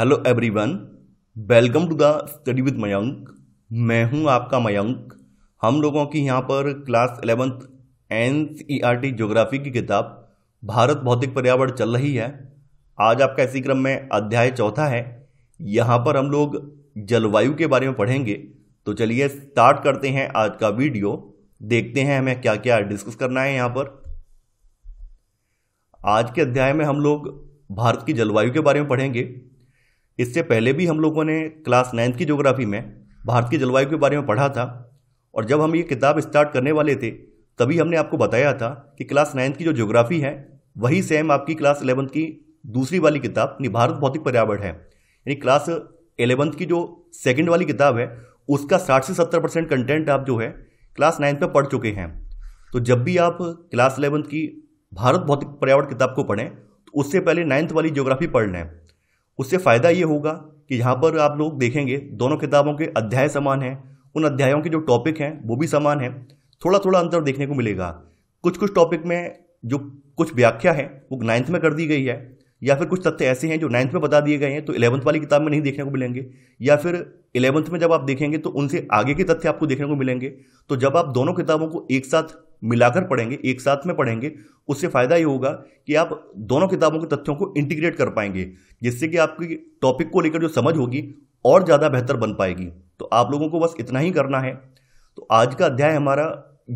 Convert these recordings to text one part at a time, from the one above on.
hello everyone welcome to the study with Mayank मैं हूं आपका मयंक हम लोगों की यहां पर class eleventh N C R T geography की किताब भारत भौतिक पर्यावरण चल रही है आज आपका इसी क्रम में अध्याय चौथा है यहां पर हम लोग जलवायु के बारे में पढ़ेंगे तो चलिए स्टार्ट करते हैं आज का वीडियो देखते हैं हमें क्या क्या डिस्कस करना है यहाँ पर आज के अध्याय में हम लोग भारत की जलवायु के बारे में पढ़ेंगे इससे पहले भी हम लोगों ने क्लास नाइन्थ की ज्योग्राफी में भारत की जलवायु के बारे में पढ़ा था और जब हम ये किताब स्टार्ट करने वाले थे तभी हमने आपको बताया था कि क्लास नाइन्थ की जो ज्योग्राफी है वही सेम आपकी क्लास इलेवंथ की दूसरी वाली किताब यानी भारत भौतिक पर्यावरण है यानी क्लास एलेवंथ की जो सेकेंड वाली किताब है उसका साठ से सत्तर परसेंट कंटेंट आप जो है क्लास नाइन्थ में पढ़ चुके हैं तो जब भी आप क्लास इलेवंथ की भारत भौतिक पर्यावरण किताब को पढ़ें तो उससे पहले नाइन्थ वाली ज्योग्राफी पढ़ लें उससे फ़ायदा ये होगा कि यहाँ पर आप लोग देखेंगे दोनों किताबों के अध्याय समान हैं उन अध्यायों के जो टॉपिक हैं वो भी समान हैं थोड़ा थोड़ा अंतर देखने को मिलेगा कुछ कुछ टॉपिक में जो कुछ व्याख्या है वो नाइन्थ में कर दी गई है या फिर कुछ तथ्य ऐसे हैं जो नाइन्थ में बता दिए गए हैं तो इलेवंथ वाली किताब में नहीं देखने को मिलेंगे या फिर इलेवंथ में जब आप देखेंगे तो उनसे आगे के तथ्य आपको देखने को मिलेंगे तो जब आप दोनों किताबों को एक साथ मिलाकर पढ़ेंगे एक साथ में पढ़ेंगे उससे फ़ायदा ये होगा कि आप दोनों किताबों के तथ्यों को इंटीग्रेट कर पाएंगे जिससे कि आपकी टॉपिक को लेकर जो समझ होगी और ज़्यादा बेहतर बन पाएगी तो आप लोगों को बस इतना ही करना है तो आज का अध्याय हमारा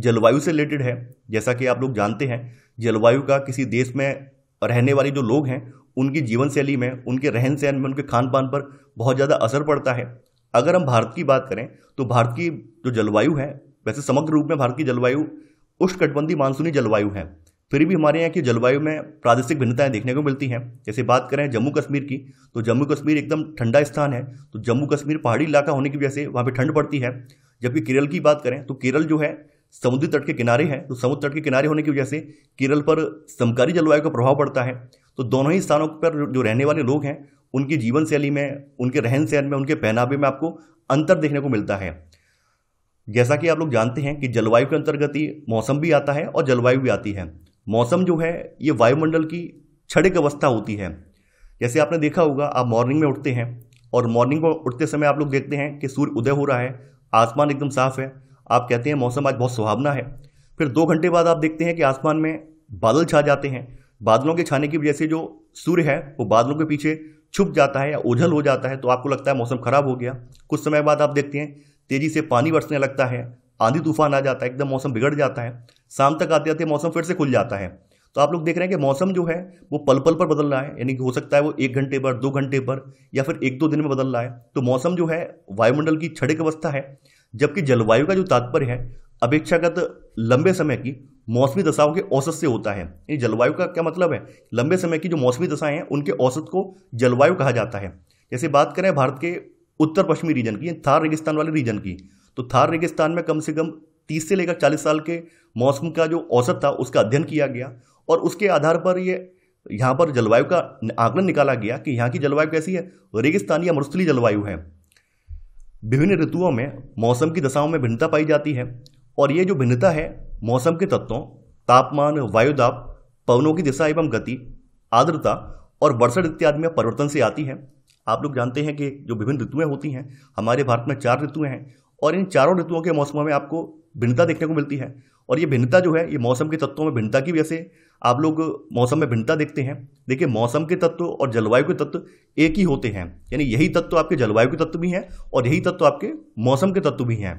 जलवायु से रिलेटेड है जैसा कि आप लोग जानते हैं जलवायु का किसी देश में रहने वाले जो लोग हैं उनकी जीवन शैली में उनके रहन सहन में उनके खान पान पर बहुत ज़्यादा असर पड़ता है अगर हम भारत की बात करें तो भारत की जो जलवायु है वैसे समग्र रूप में भारत की जलवायु उष्णकटिबंधीय मानसूनी जलवायु है फिर भी हमारे यहाँ की जलवायु में प्रादेशिक भिन्नताएं देखने को मिलती हैं जैसे बात करें जम्मू कश्मीर की तो जम्मू कश्मीर एकदम ठंडा स्थान है तो जम्मू कश्मीर पहाड़ी इलाका होने की वजह से वहाँ पर ठंड पड़ती है जबकि केरल की बात करें तो केरल जो है समुद्री तट के किनारे हैं तो समुद्र तट के किनारे होने की वजह से केरल पर समकारी जलवायु का प्रभाव पड़ता है तो दोनों ही स्थानों पर जो रहने वाले लोग हैं उनकी जीवन शैली में उनके रहन सहन में उनके पहनावे में आपको अंतर देखने को मिलता है जैसा कि आप लोग जानते हैं कि जलवायु के अंतर्गत ही मौसम भी आता है और जलवायु भी आती है मौसम जो है ये वायुमंडल की छड़क अवस्था होती है जैसे आपने देखा होगा आप मॉर्निंग में उठते हैं और मॉर्निंग में उठते समय आप लोग देखते हैं कि सूर्य उदय हो रहा है आसमान एकदम साफ है आप कहते हैं मौसम आज बहुत सुहावना है फिर दो घंटे बाद आप देखते हैं कि आसमान में बादल छा जाते हैं बादलों के छाने की वजह से जो सूर्य है वो बादलों के पीछे छुप जाता है या ओझल हो जाता है तो आपको लगता है मौसम खराब हो गया कुछ समय बाद आप देखते हैं तेजी से पानी बरसने लगता है आंधी तूफान आ जाता है एकदम मौसम बिगड़ जाता है शाम तक आते आते मौसम फिर से खुल जाता है तो आप लोग देख रहे हैं कि मौसम जो है वो पल पल पर बदल रहा है यानी कि हो सकता है वो एक घंटे पर दो घंटे पर या फिर एक दो दिन में बदल रहा है तो मौसम जो है वायुमंडल की क्षणिक अवस्था है जबकि जलवायु का जो तात्पर्य है अपेक्षागत लंबे समय की मौसमी दशाओं के औसत से होता है यानी जलवायु का क्या मतलब है लंबे समय की जो मौसमी दशाएं हैं उनके औसत को जलवायु कहा जाता है जैसे बात करें भारत के उत्तर पश्चिमी रीजन की थार रेगिस्तान वाले रीजन की तो थार रेगिस्तान में कम से कम तीस से लेकर चालीस साल के मौसम का जो औसत था उसका अध्ययन किया गया और उसके आधार पर ये यहाँ पर जलवायु का आकलन निकाला गया कि यहाँ की जलवायु कैसी है रेगिस्तानी या मरुस्थली जलवायु है विभिन्न ऋतुओं में मौसम की दशाओं में भिन्नता पाई जाती है और ये जो भिन्नता है मौसम के तत्वों तापमान वायुदाब पवनों की दिशा एवं गति आर्द्रता और वर्षण इत्यादि में परिवर्तन से आती है आप लोग जानते हैं कि जो विभिन्न ऋतुएं होती हैं हमारे भारत में चार ऋतुएं हैं और इन चारों ऋतुओं के मौसमों में आपको भिन्नता देखने को मिलती है और ये भिन्नता जो है ये मौसम के तत्वों में भिन्नता की वजह से आप लोग मौसम में भिन्नता देखते हैं देखिए मौसम के तत्व और जलवायु के तत्व एक ही होते हैं यानी यही तत्व आपके जलवायु के तत्व भी हैं और यही तत्व आपके मौसम के तत्व भी हैं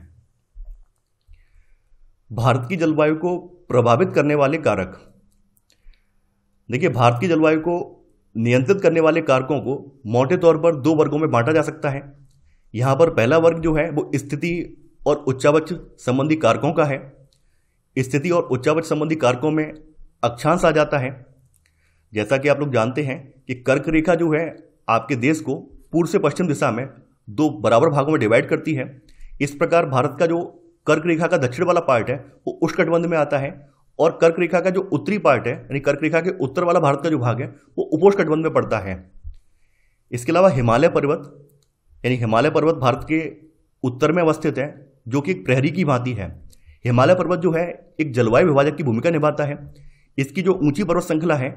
भारत की जलवायु को प्रभावित करने वाले कारक देखिए भारत की जलवायु को नियंत्रित करने वाले कारकों को मोटे तौर पर दो वर्गों में बांटा जा सकता है यहाँ पर पहला वर्ग जो है वो स्थिति और उच्चावच संबंधी कारकों का है स्थिति और उच्चावच संबंधी कारकों में अक्षांश आ जाता है जैसा कि आप लोग जानते हैं कि कर्क रेखा जो है आपके देश को पूर्व से पश्चिम दिशा में दो बराबर भागों में डिवाइड करती है इस प्रकार भारत का जो कर्क रेखा का दक्षिण वाला पार्ट है वो उष्कटबंध में आता है और कर्क रेखा का जो उत्तरी पार्ट है यानी कर्क रेखा के उत्तर वाला भारत का जो भाग है वो उपोष्णकटिबंध में पड़ता है इसके अलावा हिमालय पर्वत यानी हिमालय पर्वत भारत के उत्तर में अवस्थित है जो कि एक प्रहरी की भांति है हिमालय पर्वत जो है एक जलवायु विभाजक की भूमिका निभाता है इसकी जो ऊंची पर्वत श्रृंखला है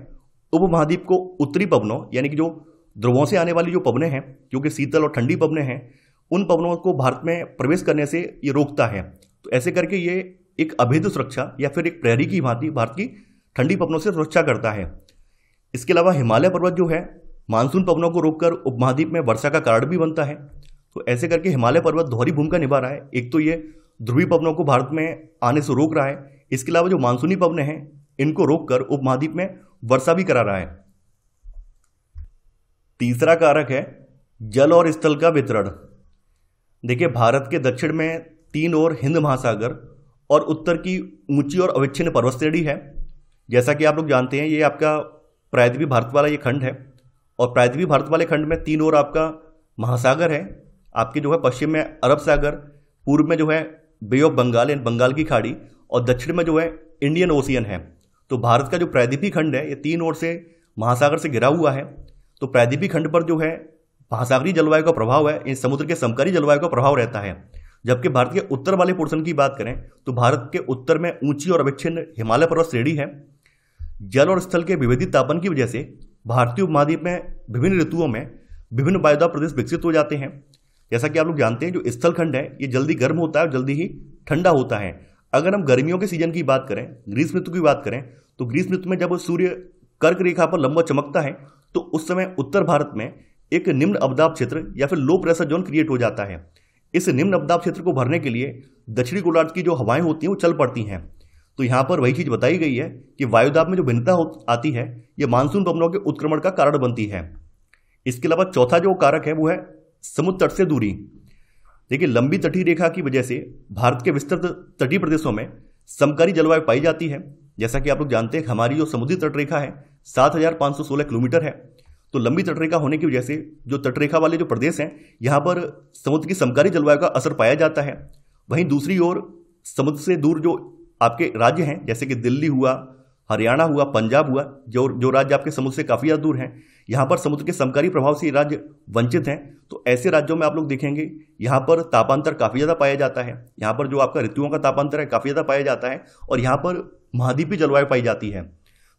उप महाद्वीप को उत्तरी पवनों यानी कि जो ध्रुवों से आने वाली जो पवनें हैं जो कि शीतल और ठंडी पवने हैं उन पवनों को भारत में प्रवेश करने से ये रोकता है तो ऐसे करके ये एक अभेद सुरक्षा या फिर एक प्रहरी की भांति भारत की ठंडी पवनों से सुरक्षा करता है इसके अलावा हिमालय पर्वत जो है मानसून पवनों को रोककर उपमहाद्वीप में वर्षा का कारण भी बनता है तो ऐसे करके हिमालय पर्वत दोहरी भूमिका निभा रहा है एक तो ये ध्रुवी पवनों को भारत में आने से रोक रहा है इसके अलावा जो मानसूनी पवन हैं इनको रोककर उपमहाद्वीप में वर्षा भी करा रहा है तीसरा कारक है जल और स्थल का वितरण देखिए भारत के दक्षिण में तीन और हिंद महासागर और उत्तर की ऊंची और अविच्छिन्न पर्वत श्रेणी है जैसा कि आप लोग जानते हैं ये आपका प्रायद्वीप भारत वाला ये खंड है और प्रायद्वीप भारत वाले खंड में तीन ओर आपका महासागर है आपके जो है पश्चिम में अरब सागर पूर्व में जो है बे ऑफ बंगाल यानी बंगाल की खाड़ी और दक्षिण में जो है इंडियन ओशियन है तो भारत का जो प्रायद्वीपी खंड है ये तीन ओर से महासागर से घिरा हुआ है तो प्रायद्वीपी खंड पर जो है महासागरीय जलवायु का प्रभाव है इन समुद्र के समकारी जलवायु का प्रभाव रहता है जबकि भारत के उत्तर वाले पोर्शन की बात करें तो भारत के उत्तर में ऊंची और अविच्छिन्न हिमालय पर्वत श्रेणी है जल और स्थल के विविधित तापन की वजह से भारतीय उपमहाद्वीप में विभिन्न ऋतुओं में विभिन्न वायुदा प्रदेश विकसित हो जाते हैं जैसा कि आप लोग जानते हैं जो स्थलखंड है ये जल्दी गर्म होता है और जल्दी ही ठंडा होता है अगर हम गर्मियों के सीजन की बात करें ग्रीष्म ऋतु की बात करें तो ग्रीष्म ऋतु में जब सूर्य कर्क रेखा पर लंबा चमकता है तो उस समय उत्तर भारत में एक निम्न अवदाब क्षेत्र या फिर लो प्रेशर जोन क्रिएट हो जाता है इस निम्न अपदाब क्षेत्र को भरने के लिए दक्षिणी गोलार्ध की जो हवाएं होती हैं वो चल पड़ती हैं तो यहाँ पर वही चीज़ बताई गई है कि वायुदाब में जो भिन्नता आती है ये मानसून पवनों के उत्क्रमण का कारण बनती है इसके अलावा चौथा जो कारक है वो है समुद्र तट से दूरी देखिए लंबी तटीय रेखा की वजह से भारत के विस्तृत तटीय प्रदेशों में समकारी जलवायु पाई जाती है जैसा कि आप लोग जानते हैं हमारी जो समुद्री तट रेखा है सात किलोमीटर है तो लंबी तटरेखा होने की वजह से जो तटरेखा वाले जो प्रदेश हैं यहाँ पर समुद्र की समकारी जलवायु का असर पाया जाता है वहीं दूसरी ओर समुद्र से दूर जो आपके राज्य हैं जैसे कि दिल्ली हुआ हरियाणा हुआ पंजाब हुआ जो जो राज्य आपके समुद्र से काफ़ी ज़्यादा दूर हैं यहाँ पर समुद्र के समकारी प्रभाव से ये राज्य वंचित हैं तो ऐसे राज्यों में आप लोग देखेंगे यहाँ पर तापांतर काफ़ी ज़्यादा पाया जाता है यहाँ पर जो आपका ऋतुओं का तापांतर है काफ़ी ज़्यादा पाया जाता है और यहाँ पर महाद्वीपीय जलवायु पाई जाती है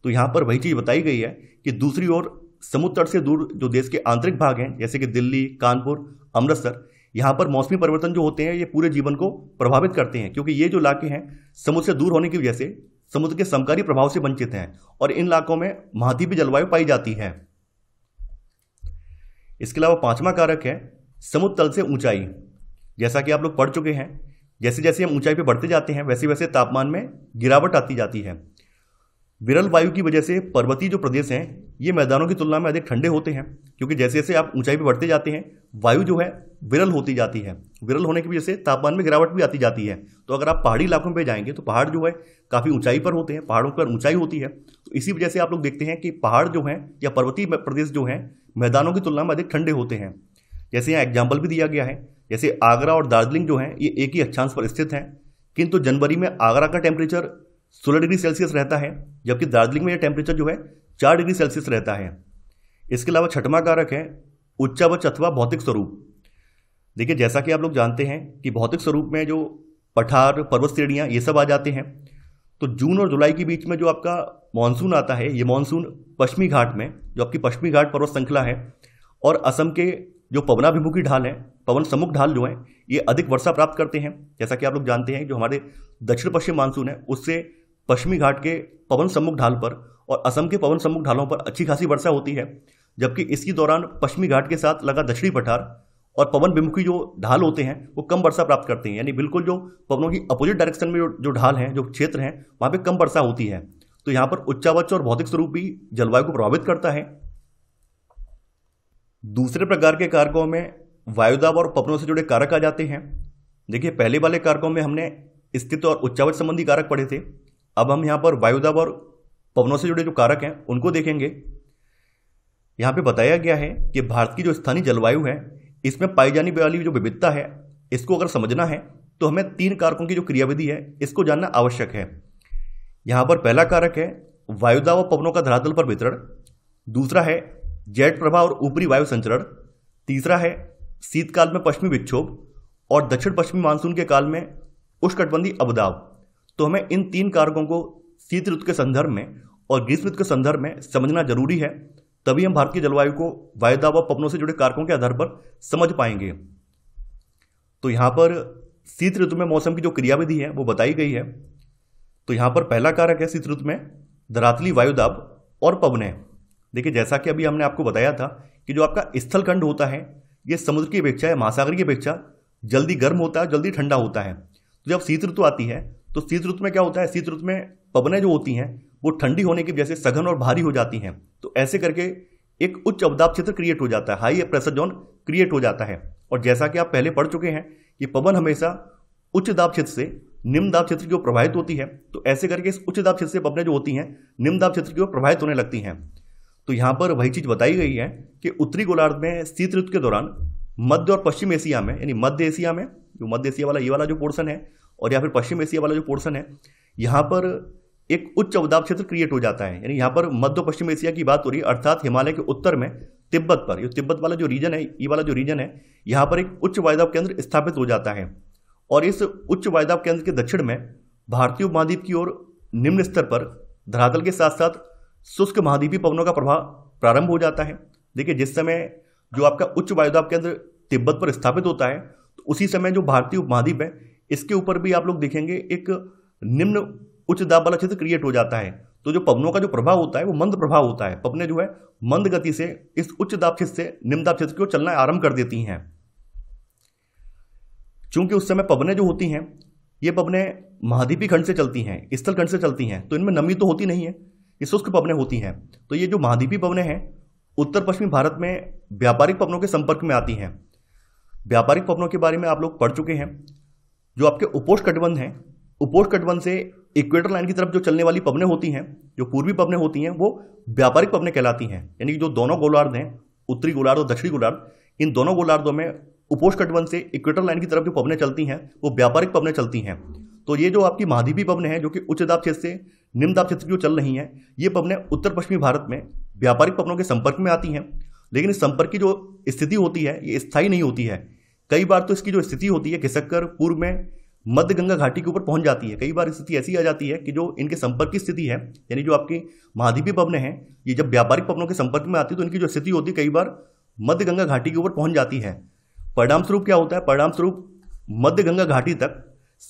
तो यहाँ पर वही चीज़ बताई गई है कि दूसरी ओर समुद्र तट से दूर जो देश के आंतरिक भाग हैं जैसे कि दिल्ली कानपुर अमृतसर यहाँ पर मौसमी परिवर्तन जो होते हैं ये पूरे जीवन को प्रभावित करते हैं क्योंकि ये जो इलाके हैं समुद्र से दूर होने की वजह से समुद्र के समकारी प्रभाव से वंचित हैं और इन इलाकों में महाद्वीप जलवायु पाई जाती है इसके अलावा पांचवा कारक है समुद्र तल से ऊंचाई जैसा कि आप लोग पढ़ चुके हैं जैसे जैसे हम ऊंचाई पर बढ़ते जाते हैं वैसे वैसे तापमान में गिरावट आती जाती है विरल वायु की वजह से पर्वतीय जो प्रदेश हैं ये मैदानों की तुलना में अधिक ठंडे होते हैं क्योंकि जैसे जैसे आप ऊंचाई पर बढ़ते जाते हैं वायु जो है विरल होती जाती है विरल होने की वजह से तापमान में गिरावट भी आती जाती है तो अगर आप पहाड़ी इलाकों पर जाएंगे तो पहाड़ जो है काफ़ी ऊंचाई पर होते हैं पहाड़ों पर ऊंचाई होती है तो इसी वजह से आप लोग देखते हैं कि पहाड़ जो हैं या पर्वतीय प्रदेश जो हैं मैदानों की तुलना में अधिक ठंडे होते हैं जैसे यहाँ एग्जाम्पल भी दिया गया है जैसे आगरा और दार्जिलिंग जो हैं ये एक ही अक्षांश पर स्थित हैं किंतु जनवरी में आगरा का टेम्परेचर सोलह डिग्री सेल्सियस रहता है जबकि दार्जिलिंग में यह टेम्परेचर जो है चार डिग्री सेल्सियस रहता है इसके अलावा छठवा कारक है उच्चा व चथवा भौतिक स्वरूप देखिए जैसा कि आप लोग जानते हैं कि भौतिक स्वरूप में जो पठार पर्वत श्रेणियाँ ये सब आ जाते हैं तो जून और जुलाई के बीच में जो आपका मानसून आता है ये मानसून पश्चिमी घाट में जो आपकी पश्चिमी घाट पर्वत श्रृंखला है और असम के जो पवनाभिमुखी ढाल हैं पवन समुख ढाल जो हैं ये अधिक वर्षा प्राप्त करते हैं जैसा कि आप लोग जानते हैं जो हमारे दक्षिण पश्चिम मानसून है उससे पश्चिमी घाट के पवन सम्मुख ढाल पर और असम के पवन सम्मुख ढालों पर अच्छी खासी वर्षा होती है जबकि इसी दौरान पश्चिमी घाट के साथ लगा दक्षिणी पठार और पवन विमुखी जो ढाल होते हैं वो कम वर्षा प्राप्त करते हैं यानी बिल्कुल जो पवनों की अपोजिट डायरेक्शन में जो जो ढाल हैं जो क्षेत्र हैं वहाँ पे कम वर्षा होती है तो यहाँ पर उच्चावच और भौतिक स्वरूप भी जलवायु को प्रभावित करता है दूसरे प्रकार के कारकों में वायुदाब और पवनों से जुड़े कारक आ जाते हैं देखिए पहले वाले कारकों में हमने स्थित और उच्चावच संबंधी कारक पढ़े थे अब हम यहाँ पर वायुदाब और पवनों से जुड़े जो कारक हैं उनको देखेंगे यहाँ पे बताया गया है कि भारत की जो स्थानीय जलवायु है इसमें पाई जाने वाली जो विविधता है इसको अगर समझना है तो हमें तीन कारकों की जो क्रियाविधि है इसको जानना आवश्यक है यहाँ पर पहला कारक है वायुदाब और पवनों का धरातल पर वितरण दूसरा है जेट प्रभाव और ऊपरी वायु संचरण तीसरा है शीतकाल में पश्चिमी विक्षोभ और दक्षिण पश्चिमी मानसून के काल में उष्कटबंधी अबदाब तो हमें इन तीन कारकों को शीत ऋतु के संदर्भ में और ग्रीष्म ऋतु के संदर्भ में समझना जरूरी है तभी हम भारतीय जलवायु को वायुदाब और पवनों से जुड़े कारकों के आधार पर समझ पाएंगे तो यहाँ पर शीत ऋतु में मौसम की जो क्रियाविधि है वो बताई गई है तो यहाँ पर पहला कारक है शीत ऋतु में धरातली वायुदाब और पवने देखिए जैसा कि अभी हमने आपको बताया था कि जो आपका स्थलखंड होता है ये समुद्र की अपेक्षा या महासागर की अपेक्षा जल्दी गर्म होता है जल्दी ठंडा होता है तो जब शीत ऋतु आती है तो शीत ऋतु में क्या होता है शीत ऋतु में पवनें जो होती हैं वो ठंडी होने की वजह से सघन और भारी हो जाती हैं तो ऐसे करके एक उच्च अवदाब क्षेत्र क्रिएट हो जाता है हाई प्रेशर जोन क्रिएट हो जाता है और जैसा कि आप पहले पढ़ चुके हैं कि पवन हमेशा उच्च दाब क्षेत्र से निम्न दाब क्षेत्र की ओर प्रभावित होती है तो ऐसे करके इस उच्च दाब क्षेत्र से पवनें जो होती हैं निम्न दाब क्षेत्र की ओर प्रभावित होने लगती हैं तो यहाँ पर वही चीज़ बताई गई है कि उत्तरी गोलार्ध में शीत ऋतु के दौरान मध्य और पश्चिम एशिया में यानी मध्य एशिया में जो मध्य एशिया वाला ये वाला जो पोर्शन है और या फिर पश्चिम एशिया वाला जो पोर्शन है यहाँ पर एक उच्च अवदाब क्षेत्र क्रिएट हो जाता है यानी यहाँ पर मध्य पश्चिम एशिया की बात हो रही है अर्थात हिमालय के उत्तर में तिब्बत पर ये तिब्बत वाला जो रीजन है ये वाला जो रीजन है यहाँ पर एक उच्च वायुदाब केंद्र स्थापित हो जाता है और इस उच्च वायुदाब केंद्र के दक्षिण में भारतीय महाद्वीप की ओर निम्न स्तर पर धरातल के साथ साथ शुष्क महाद्वीपी पवनों का प्रभाव प्रारंभ हो जाता है देखिए जिस समय जो आपका उच्च वायुदाब केंद्र तिब्बत पर स्थापित होता है तो उसी समय जो भारतीय उपमहाद्वीप है इसके ऊपर भी आप लोग देखेंगे एक निम्न उच्च दाब वाला क्षेत्र क्रिएट हो जाता है तो जो पवनों का जो प्रभाव होता है वो मंद प्रभाव होता है पवने जो है मंद गति से इस उच्च दाब क्षेत्र से निम्न दाब क्षेत्र को चलना आरंभ कर देती हैं चूंकि उस समय पवने जो होती हैं ये पवने महाद्वीपी खंड से चलती हैं स्थल खंड से चलती हैं तो इनमें नमी तो होती नहीं है ये शुष्क पवने होती हैं तो ये जो महाद्वीपी पवने हैं उत्तर पश्चिमी भारत में व्यापारिक पवनों के संपर्क में आती हैं व्यापारिक पवनों के बारे में आप लोग पढ़ चुके हैं जो आपके उपोष कटबंध हैं उपोष कटबंध से इक्वेटर लाइन की तरफ जो चलने वाली पबने होती हैं जो पूर्वी पबने होती हैं वो व्यापारिक पबने कहलाती हैं यानी कि जो दोनों गोलार्ध हैं उत्तरी गोलार्ध और दक्षिणी गोलार्ध इन दोनों गोलार्धों में उपोष कटबंध से इक्वेटर लाइन की तरफ जो पबने चलती हैं वो व्यापारिक पबने चलती हैं तो ये जो आपकी महाद्वीपी पबने हैं जो कि उच्च दाब क्षेत्र से निम्न दाब क्षेत्र की जो चल रही हैं ये पबने उत्तर पश्चिमी भारत में व्यापारिक पबनों के संपर्क में आती हैं लेकिन इस संपर्क की जो स्थिति होती है ये स्थायी नहीं होती है कई बार तो इसकी जो स्थिति होती है घिसक पूर्व में मध्य गंगा घाटी के ऊपर पहुंच जाती है कई बार स्थिति ऐसी आ जाती है कि जो इनके संपर्क की स्थिति है यानी जो आपकी महाद्वीपीय पवन हैं ये जब व्यापारिक पवनों के संपर्क में आती है तो इनकी जो स्थिति होती है कई बार मध्य गंगा घाटी के ऊपर पहुंच जाती है परिणाम स्वरूप क्या होता है परिणाम स्वरूप मध्य गंगा घाटी तक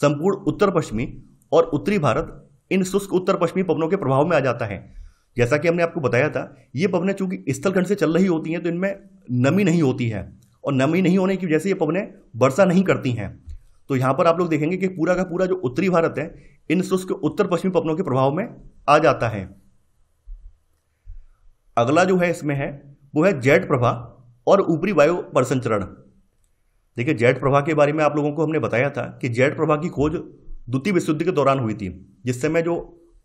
संपूर्ण उत्तर पश्चिमी और उत्तरी भारत इन शुष्क उत्तर पश्चिमी पवनों के प्रभाव में आ जाता है जैसा कि हमने आपको बताया था ये पवनें चूंकि स्थलखंड से चल रही होती हैं तो इनमें नमी नहीं होती है और नमी नहीं होने की वजह से ये पवने वर्षा नहीं करती हैं तो यहाँ पर आप लोग देखेंगे कि पूरा का पूरा जो उत्तरी भारत है इन शुष्क उत्तर पश्चिमी पवनों के प्रभाव में आ जाता है अगला जो है इसमें है वो है जेट प्रभा और ऊपरी वायु प्रसंचरण देखिए जेट प्रभा के बारे में आप लोगों को हमने बताया था कि जेट प्रभा की खोज द्वितीय विश्व युद्ध के दौरान हुई थी जिस समय जो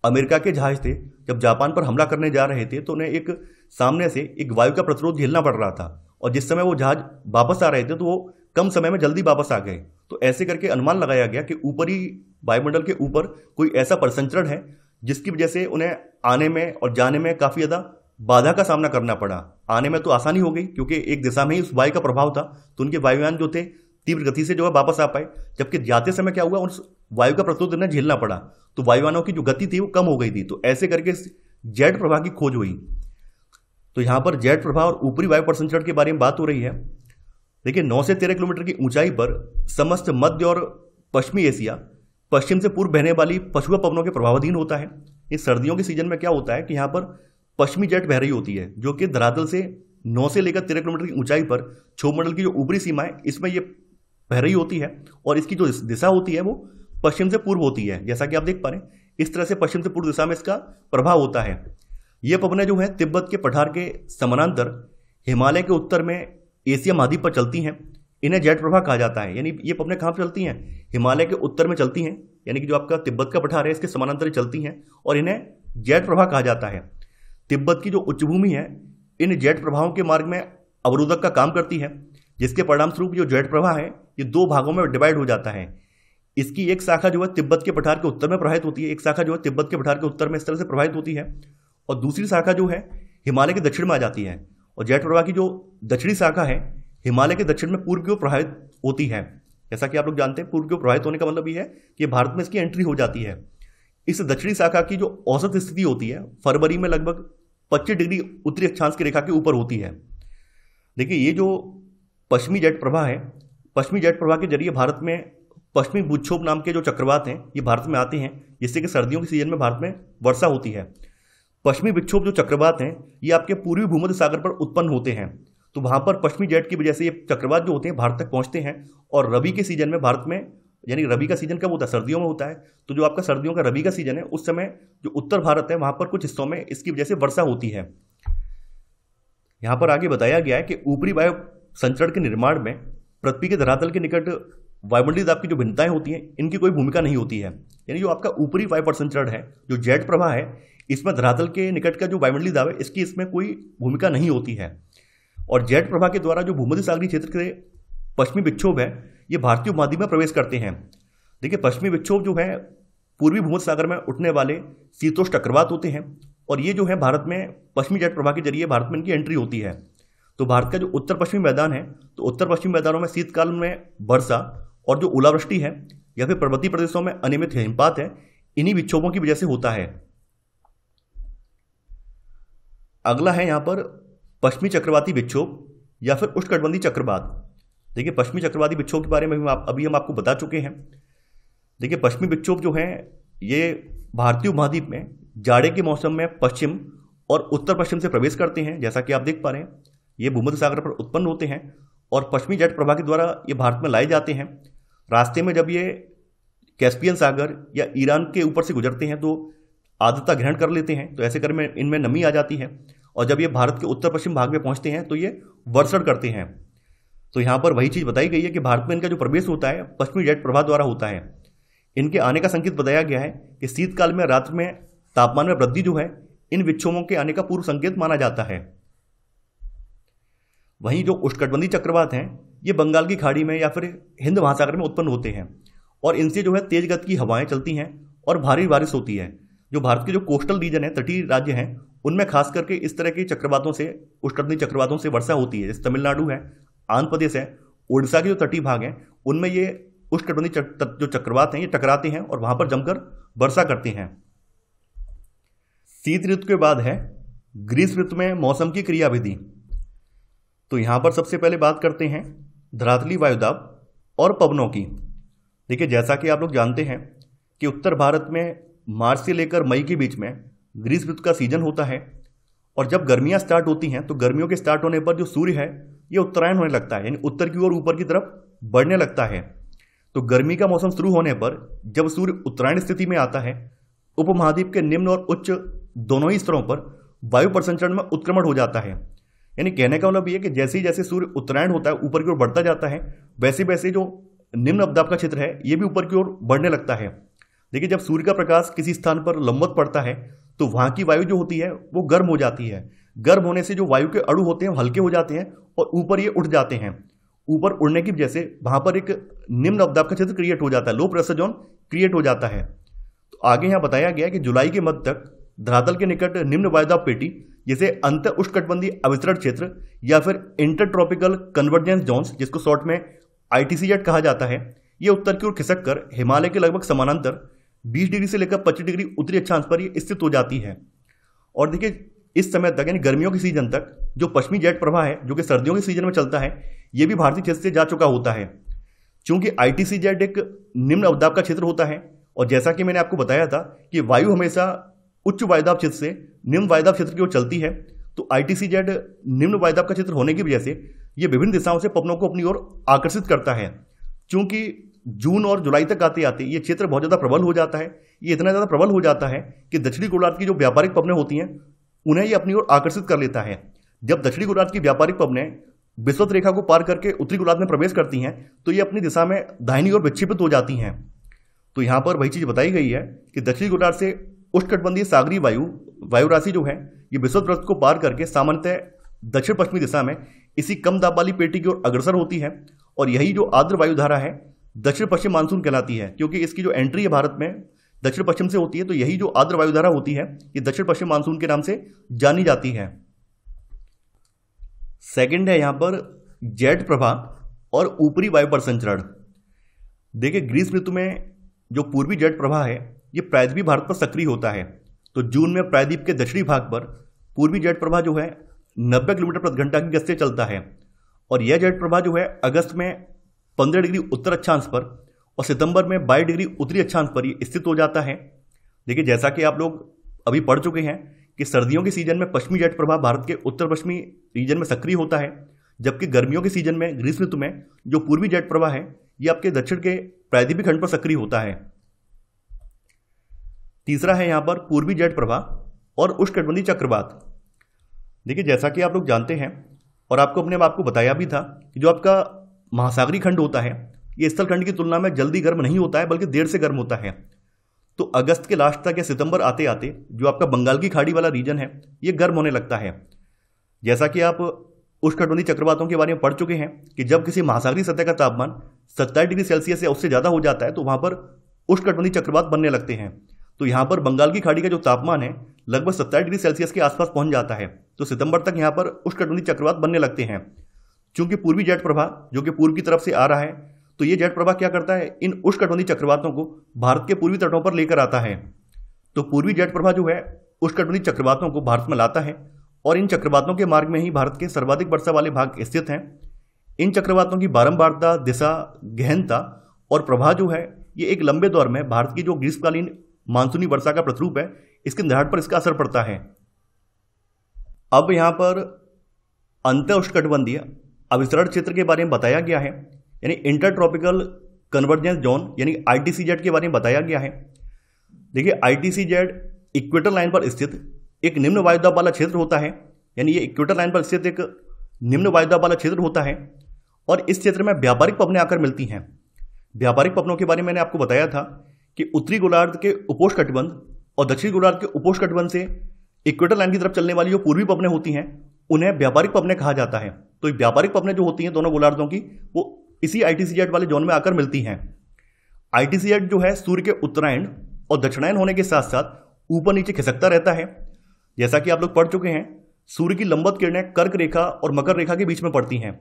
अमेरिका के जहाज थे जब जापान पर हमला करने जा रहे थे तो उन्हें एक सामने से एक वायु का प्रतिरोध झेलना पड़ रहा था और जिस समय वो जहाज वापस आ रहे थे तो वो कम समय में जल्दी वापस आ गए तो ऐसे करके अनुमान लगाया गया कि ऊपरी वायुमंडल के ऊपर कोई ऐसा प्रसंचरण है जिसकी वजह से उन्हें आने में और जाने में काफ़ी ज़्यादा बाधा का सामना करना पड़ा आने में तो आसानी हो गई क्योंकि एक दिशा में ही उस वायु का प्रभाव था तो उनके वायुयान जो थे तीव्र गति से जो है वापस आ पाए जबकि जाते समय क्या हुआ उस वायु का प्रस्तुत उन्हें झेलना पड़ा तो वायुयानों की जो गति थी वो कम हो गई थी तो ऐसे करके जेट प्रभाव की खोज हुई तो यहां पर जेट प्रभाव और ऊपरी वायु प्रसंचरण के बारे में बात हो रही है देखिए नौ से तेरह किलोमीटर की ऊंचाई पर समस्त मध्य और पश्चिमी एशिया पश्चिम से पूर्व बहने वाली पछुआ पवनों के प्रभावाधीन होता है इस सर्दियों के सीजन में क्या होता है कि यहाँ पर पश्चिमी जेट बह रही होती है जो कि धरातल से नौ से लेकर तेरह किलोमीटर की ऊंचाई पर मंडल की जो ऊपरी सीमा है इसमें ये बह रही होती है और इसकी जो दिशा होती है वो पश्चिम से पूर्व होती है जैसा कि आप देख पा रहे हैं इस तरह से पश्चिम से पूर्व दिशा में इसका प्रभाव होता है ये पवनें जो हैं तिब्बत के पठार के समानांतर हिमालय के उत्तर में एशिया महाद्वीप पर चलती हैं इन्हें जेट प्रभा कहा जाता है यानी ये पवनें कहाँ पर चलती हैं हिमालय के उत्तर में चलती हैं यानी कि जो आपका तिब्बत का पठार है इसके समानांतर चलती हैं और इन्हें जेट प्रभा कहा जाता है तिब्बत की जो उच्च भूमि है इन जेट प्रभावों के मार्ग में अवरोधक का काम करती है जिसके परिणाम स्वरूप जो जेट प्रभा है ये दो भागों में डिवाइड हो जाता है इसकी एक शाखा जो है तिब्बत के पठार के उत्तर में प्रभावित होती है एक शाखा जो है तिब्बत के पठार के उत्तर में इस तरह से प्रभावित होती है और दूसरी शाखा जो है हिमालय के दक्षिण में आ जाती है और जैठ प्रवाह की जो दक्षिणी शाखा है हिमालय के दक्षिण में पूर्व की ओर प्रभावित होती है जैसा कि आप लोग जानते हैं पूर्व की ओर प्रभावित होने का मतलब ये है कि भारत में इसकी एंट्री हो जाती है इस दक्षिणी शाखा की जो औसत स्थिति होती है फरवरी में लगभग पच्चीस डिग्री उत्तरी अक्षांश की रेखा के ऊपर होती है देखिए ये जो पश्चिमी जेट प्रभा है पश्चिमी जेट प्रभा के जरिए भारत में पश्चिमी विक्षोभ नाम के जो चक्रवात हैं ये भारत में आते हैं जिससे कि सर्दियों के सीजन में भारत में वर्षा होती है पश्चिमी विक्षोभ जो चक्रवात हैं ये आपके पूर्वी भूमध्य सागर पर उत्पन्न होते हैं तो वहाँ पर पश्चिमी जेट की वजह से ये चक्रवात जो होते हैं भारत तक पहुँचते हैं और रबी के सीजन में भारत में यानी रबी का सीजन कब होता है सर्दियों में होता है तो जो आपका सर्दियों का रबी का सीजन है उस समय जो उत्तर भारत है वहाँ पर कुछ हिस्सों में इसकी वजह से वर्षा होती है यहाँ पर आगे बताया गया है कि ऊपरी वायु संचरण के निर्माण में पृथ्वी के धरातल के निकट वायुमंडलीय दाब की जो भिन्नताएं होती हैं इनकी कोई भूमिका नहीं होती है यानी जो आपका ऊपरी वायु पर संचरण है जो जेट प्रवाह है इसमें धरातल के निकट का जो वायुमंडली दाब है इसकी इसमें कोई भूमिका नहीं होती है और जेट प्रभा के द्वारा जो भूमध्य सागरी क्षेत्र के पश्चिमी विक्षोभ है ये भारतीय उपमादी में प्रवेश करते हैं देखिए पश्चिमी विक्षोभ जो है पूर्वी भूमध्य सागर में उठने वाले शीतोष चक्रवात होते हैं और ये जो है भारत में पश्चिमी जेट प्रभा के जरिए भारत में इनकी एंट्री होती है तो भारत का जो उत्तर पश्चिमी मैदान है तो उत्तर पश्चिमी मैदानों में शीतकाल में वर्षा और जो ओलावृष्टि है या फिर पर्वतीय प्रदेशों में अनियमित हिमपात है इन्हीं विक्षोभों की वजह से होता है अगला है यहाँ पर पश्चिमी चक्रवाती विक्षोभ या फिर उष्णकटबंधीय चक्रवात देखिए पश्चिमी चक्रवाती विक्षोभ के बारे में आप, अभी हम आपको बता चुके हैं देखिए पश्चिमी विक्षोभ जो है ये भारतीय महाद्वीप में जाड़े के मौसम में पश्चिम और उत्तर पश्चिम से प्रवेश करते हैं जैसा कि आप देख पा रहे हैं ये भूमध्य सागर पर उत्पन्न होते हैं और पश्चिमी जट प्रभा के द्वारा ये भारत में लाए जाते हैं रास्ते में जब ये कैस्पियन सागर या ईरान के ऊपर से गुजरते हैं तो आदता ग्रहण कर लेते हैं तो ऐसे कर में इनमें नमी आ जाती है और जब ये भारत के उत्तर पश्चिम भाग में पहुंचते हैं तो ये वर्षण करते हैं तो यहाँ पर वही चीज़ बताई गई है कि भारत में इनका जो प्रवेश होता है पश्चिमी जेट प्रभाव द्वारा होता है इनके आने का संकेत बताया गया है कि शीतकाल में रात में तापमान में वृद्धि जो है इन विक्षोभों के आने का पूर्व संकेत माना जाता है वहीं जो उष्णकटबंधी चक्रवात हैं ये बंगाल की खाड़ी में या फिर हिंद महासागर में उत्पन्न होते हैं और इनसे जो है तेज गति की हवाएं चलती हैं और भारी बारिश होती है जो भारत के जो कोस्टल रीजन है तटीय राज्य हैं उनमें खास करके इस तरह के चक्रवातों से उष्णकटिबंधीय चक्रवातों से वर्षा होती है जैसे तमिलनाडु है आंध्र प्रदेश है उड़ीसा के जो तटीय भाग हैं उनमें ये उष्णकटिबंधीय जो चक्रवात हैं ये टकराते हैं और वहाँ पर जमकर वर्षा करते हैं शीत ऋतु के बाद है ग्रीस ऋतु में मौसम की क्रियाविधि तो यहाँ पर सबसे पहले बात करते हैं धरातली वायुदाब और पवनों की देखिए जैसा कि आप लोग जानते हैं कि उत्तर भारत में मार्च से लेकर मई के बीच में ग्रीष्म ऋतु का सीजन होता है और जब गर्मियाँ स्टार्ट होती हैं तो गर्मियों के स्टार्ट होने पर जो सूर्य है ये उत्तरायण होने लगता है यानी उत्तर की ओर ऊपर की तरफ बढ़ने लगता है तो गर्मी का मौसम शुरू होने पर जब सूर्य उत्तरायण स्थिति में आता है उपमहाद्वीप के निम्न और उच्च दोनों ही स्तरों पर वायु प्रसंचरण में उत्क्रमण हो जाता है यानी कहने का मतलब यह कि जैसे ही जैसे सूर्य उत्तरायण होता है ऊपर की ओर बढ़ता जाता है वैसे वैसे जो निम्न अवदाब का क्षेत्र है ये भी ऊपर की ओर बढ़ने लगता है देखिए जब सूर्य का प्रकाश किसी स्थान पर लंबत पड़ता है तो वहाँ की वायु जो होती है वो गर्म हो जाती है गर्म होने से जो वायु के अड़ू होते हैं हल्के हो जाते हैं और ऊपर ये उठ जाते हैं ऊपर उड़ने की वजह से वहाँ पर एक निम्न अवदाब का क्षेत्र क्रिएट हो जाता है लो प्रेशर जोन क्रिएट हो जाता है तो आगे यहाँ बताया गया कि जुलाई के मध्य तक धरातल के निकट निम्न वायुदाब पेटी जिसे अंत उष्णकटबंधीय अवितरण क्षेत्र या फिर इंटरट्रॉपिकल कन्वर्जेंस जोन्स जिसको शॉर्ट में आई कहा जाता है ये उत्तर की ओर खिसक कर हिमालय के लगभग समानांतर बीस डिग्री से लेकर पच्चीस डिग्री उत्तरी अक्षांश पर ये स्थित हो जाती है और देखिए इस समय तक यानी गर्मियों के सीजन तक जो पश्चिमी जेट प्रवाह है जो कि सर्दियों के सीजन में चलता है ये भी भारतीय क्षेत्र से जा चुका होता है चूंकि आई टी जेट एक निम्न अवदाब का क्षेत्र होता है और जैसा कि मैंने आपको बताया था कि वायु हमेशा उच्च वायुदाब क्षेत्र से निम्न वायुदाब क्षेत्र की ओर चलती है तो आई टी जेट निम्न वायुदाब का क्षेत्र होने की वजह से ये विभिन्न दिशाओं से पवनों को अपनी ओर आकर्षित करता है चूंकि जून और जुलाई तक आते आते ये क्षेत्र बहुत ज़्यादा प्रबल हो जाता है ये इतना ज़्यादा प्रबल हो जाता है कि दक्षिणी गोलार्ध की जो व्यापारिक पबने होती हैं उन्हें ये अपनी ओर आकर्षित कर लेता है जब दक्षिणी गोलार्ध की व्यापारिक पबने विश्वत रेखा को पार करके उत्तरी गोलार्ध में प्रवेश करती हैं तो ये अपनी दिशा में दाहिनी ओर विक्षेपित हो जाती हैं तो यहाँ पर वही चीज़ बताई गई है कि दक्षिणी गोलार्ध से उष्णकटबंधीय सागरी वायु वायु राशि जो है ये विश्वत को पार करके सामान्यतः दक्षिण पश्चिमी दिशा में इसी कम दाब वाली पेटी की ओर अग्रसर होती है और यही जो आर्द्र वायुधारा है दक्षिण पश्चिम मानसून कहलाती है क्योंकि इसकी जो एंट्री है भारत में दक्षिण पश्चिम से होती है तो यही जो आर्द्र वायुधारा होती है ये दक्षिण पश्चिम मानसून के नाम से जानी जाती है सेकंड है यहाँ पर जेट प्रभा और ऊपरी वायु पर संचरण देखिए ग्रीस ऋतु में जो पूर्वी जेट प्रभा है ये प्रायद्वीप भारत पर सक्रिय होता है तो जून में प्रायद्वीप के दक्षिणी भाग पर पूर्वी जेट प्रभा जो है नब्बे किलोमीटर प्रति घंटा की गति से चलता है और यह जेट प्रभा जो है अगस्त में पंद्रह डिग्री उत्तर अक्षांश पर और सितंबर में बाईस डिग्री उत्तरी अक्षांश पर ये स्थित हो जाता है देखिए जैसा कि आप लोग अभी पढ़ चुके हैं कि सर्दियों के सीजन में पश्चिमी जेट प्रभाव भारत के उत्तर पश्चिमी रीजन में सक्रिय होता है जबकि गर्मियों के सीजन में ग्रीष्म ऋतु में जो पूर्वी जेट प्रवाह है ये आपके दक्षिण के प्रायद्वीपी खंड पर सक्रिय होता है तीसरा है यहाँ पर पूर्वी जेट प्रवाह और उष्णकटबंधी चक्रवात देखिए जैसा कि आप लोग जानते हैं और आपको अपने आपको बताया भी था कि जो आपका महासागरी खंड होता है ये स्थल खंड की तुलना में जल्दी गर्म नहीं होता है बल्कि देर से गर्म होता है तो अगस्त के लास्ट तक या सितंबर आते आते जो आपका बंगाल की खाड़ी वाला रीजन है ये गर्म होने लगता है जैसा कि आप उष्णकटिबंधीय चक्रवातों के बारे में पढ़ चुके हैं कि जब किसी महासागरी सतह का तापमान सत्ताईस डिग्री सेल्सियस या उससे ज़्यादा हो जाता है तो वहाँ पर उष्णकटिबंधीय चक्रवात बनने लगते हैं तो यहाँ पर बंगाल की खाड़ी का जो तापमान है लगभग सत्ताईस डिग्री सेल्सियस के आसपास पहुँच जाता है तो सितंबर तक यहाँ पर उष्णकटिबंधीय चक्रवात बनने लगते हैं चूंकि पूर्वी जेट प्रभा जो कि पूर्व की तरफ से आ रहा है तो ये जेट प्रभा क्या करता है इन उष्णकटिबंधीय चक्रवातों को भारत के पूर्वी तटों पर लेकर आता है तो पूर्वी जेट प्रभा जो है उष्णकटिबंधीय चक्रवातों को भारत में लाता है और इन चक्रवातों के मार्ग में ही भारत के सर्वाधिक वर्षा वाले भाग स्थित हैं इन चक्रवातों की बारंबारता दिशा गहनता और प्रभा जो है ये एक लंबे दौर में भारत की जो ग्रीष्मकालीन मानसूनी वर्षा का प्रतिरूप है इसके निर्धारण पर इसका असर पड़ता है अब यहाँ पर अंत उष्णकटिबंधीय अभिसरण क्षेत्र के बारे में बताया गया है यानी इंटर ट्रॉपिकल कन्वर्जेंस जोन यानी आई के बारे में बताया गया है देखिए आई इक्वेटर लाइन पर स्थित एक निम्न वायुदाब वाला क्षेत्र होता है यानी ये इक्वेटर लाइन पर स्थित एक निम्न वायुदाब वाला क्षेत्र होता है और इस क्षेत्र में व्यापारिक पवनें आकर मिलती हैं व्यापारिक पवनों के बारे में मैंने आपको बताया था कि उत्तरी गोलार्ध के उपोष कटबंध और दक्षिण गोलार्ध के उपोष कटबंध से इक्वेटर लाइन की तरफ चलने वाली जो पूर्वी पवनें होती हैं उन्हें व्यापारिक पवनें कहा जाता है तो व्यापारिक पबने जो होती हैं दोनों गोलार्धों की वो इसी आई वाले जोन में आकर मिलती हैं आई जो है सूर्य के उत्तरायण और दक्षिणायन होने के साथ साथ ऊपर नीचे खिसकता रहता है जैसा कि आप लोग पढ़ चुके हैं सूर्य की लंबत किरणें कर्क रेखा और मकर रेखा के बीच में पड़ती हैं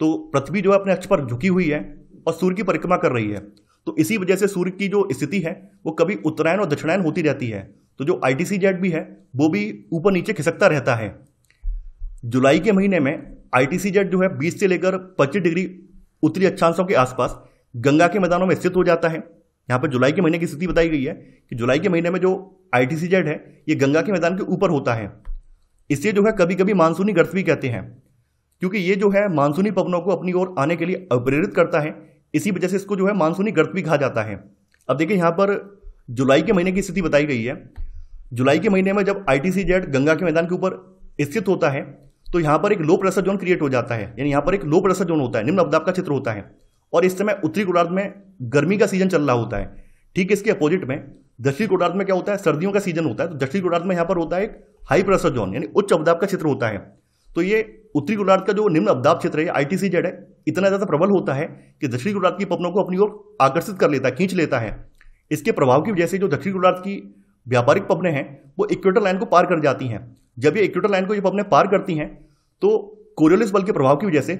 तो पृथ्वी जो है अपने अक्ष पर झुकी हुई है और सूर्य की परिक्रमा कर रही है तो इसी वजह से सूर्य की जो स्थिति है वो कभी उत्तरायण और दक्षिणायन होती रहती है तो जो आई जेट भी है वो भी ऊपर नीचे खिसकता रहता है जुलाई के महीने में आईटीसी जेट जो है 20 से लेकर 25 डिग्री उत्तरी अक्षांशों के आसपास गंगा के मैदानों में स्थित हो जाता है यहाँ पर जुलाई के महीने की स्थिति बताई गई है कि जुलाई के महीने में जो आईटीसी जेट है ये गंगा के मैदान के ऊपर होता है इसे जो है कभी कभी मानसूनी गर्थ भी कहते हैं क्योंकि ये जो है मानसूनी पवनों को अपनी ओर आने के लिए अप्रेरित करता है इसी वजह से इसको जो है मानसूनी गर्थ भी कहा जाता है अब देखिए यहाँ पर जुलाई के महीने की स्थिति बताई गई है जुलाई के महीने में जब आईटीसी जेट गंगा के मैदान के ऊपर स्थित होता है तो यहाँ पर एक लो प्रेशर जोन क्रिएट हो जाता है यानी यहाँ पर एक लो प्रेशर जोन होता है निम्न अवदाब का क्षेत्र होता है और इस समय उत्तरी गोलार्ध में गर्मी का सीजन चल रहा होता है ठीक है इसके अपोजिट में दक्षिण गोलार्ध में क्या होता है सर्दियों का सीजन होता है तो दक्षिण गोलार्ध में यहाँ पर होता है एक हाई प्रेशर जोन यानी उच्च अवदाब का क्षेत्र होता है तो ये उत्तरी गोलार्ध का जो निम्न अवदाब क्षेत्र है आई जेड है इतना ज़्यादा प्रबल होता है कि दक्षिण गोलार्ध की पवनों को अपनी ओर आकर्षित कर लेता है खींच लेता है इसके प्रभाव की वजह से जो दक्षिण गोलार्ध की व्यापारिक पवने हैं वो इक्वेटर लाइन को पार कर जाती हैं जब ये इक्वेटर लाइन को जब अपने पार करती हैं तो कोरियोलिस बल के प्रभाव की वजह से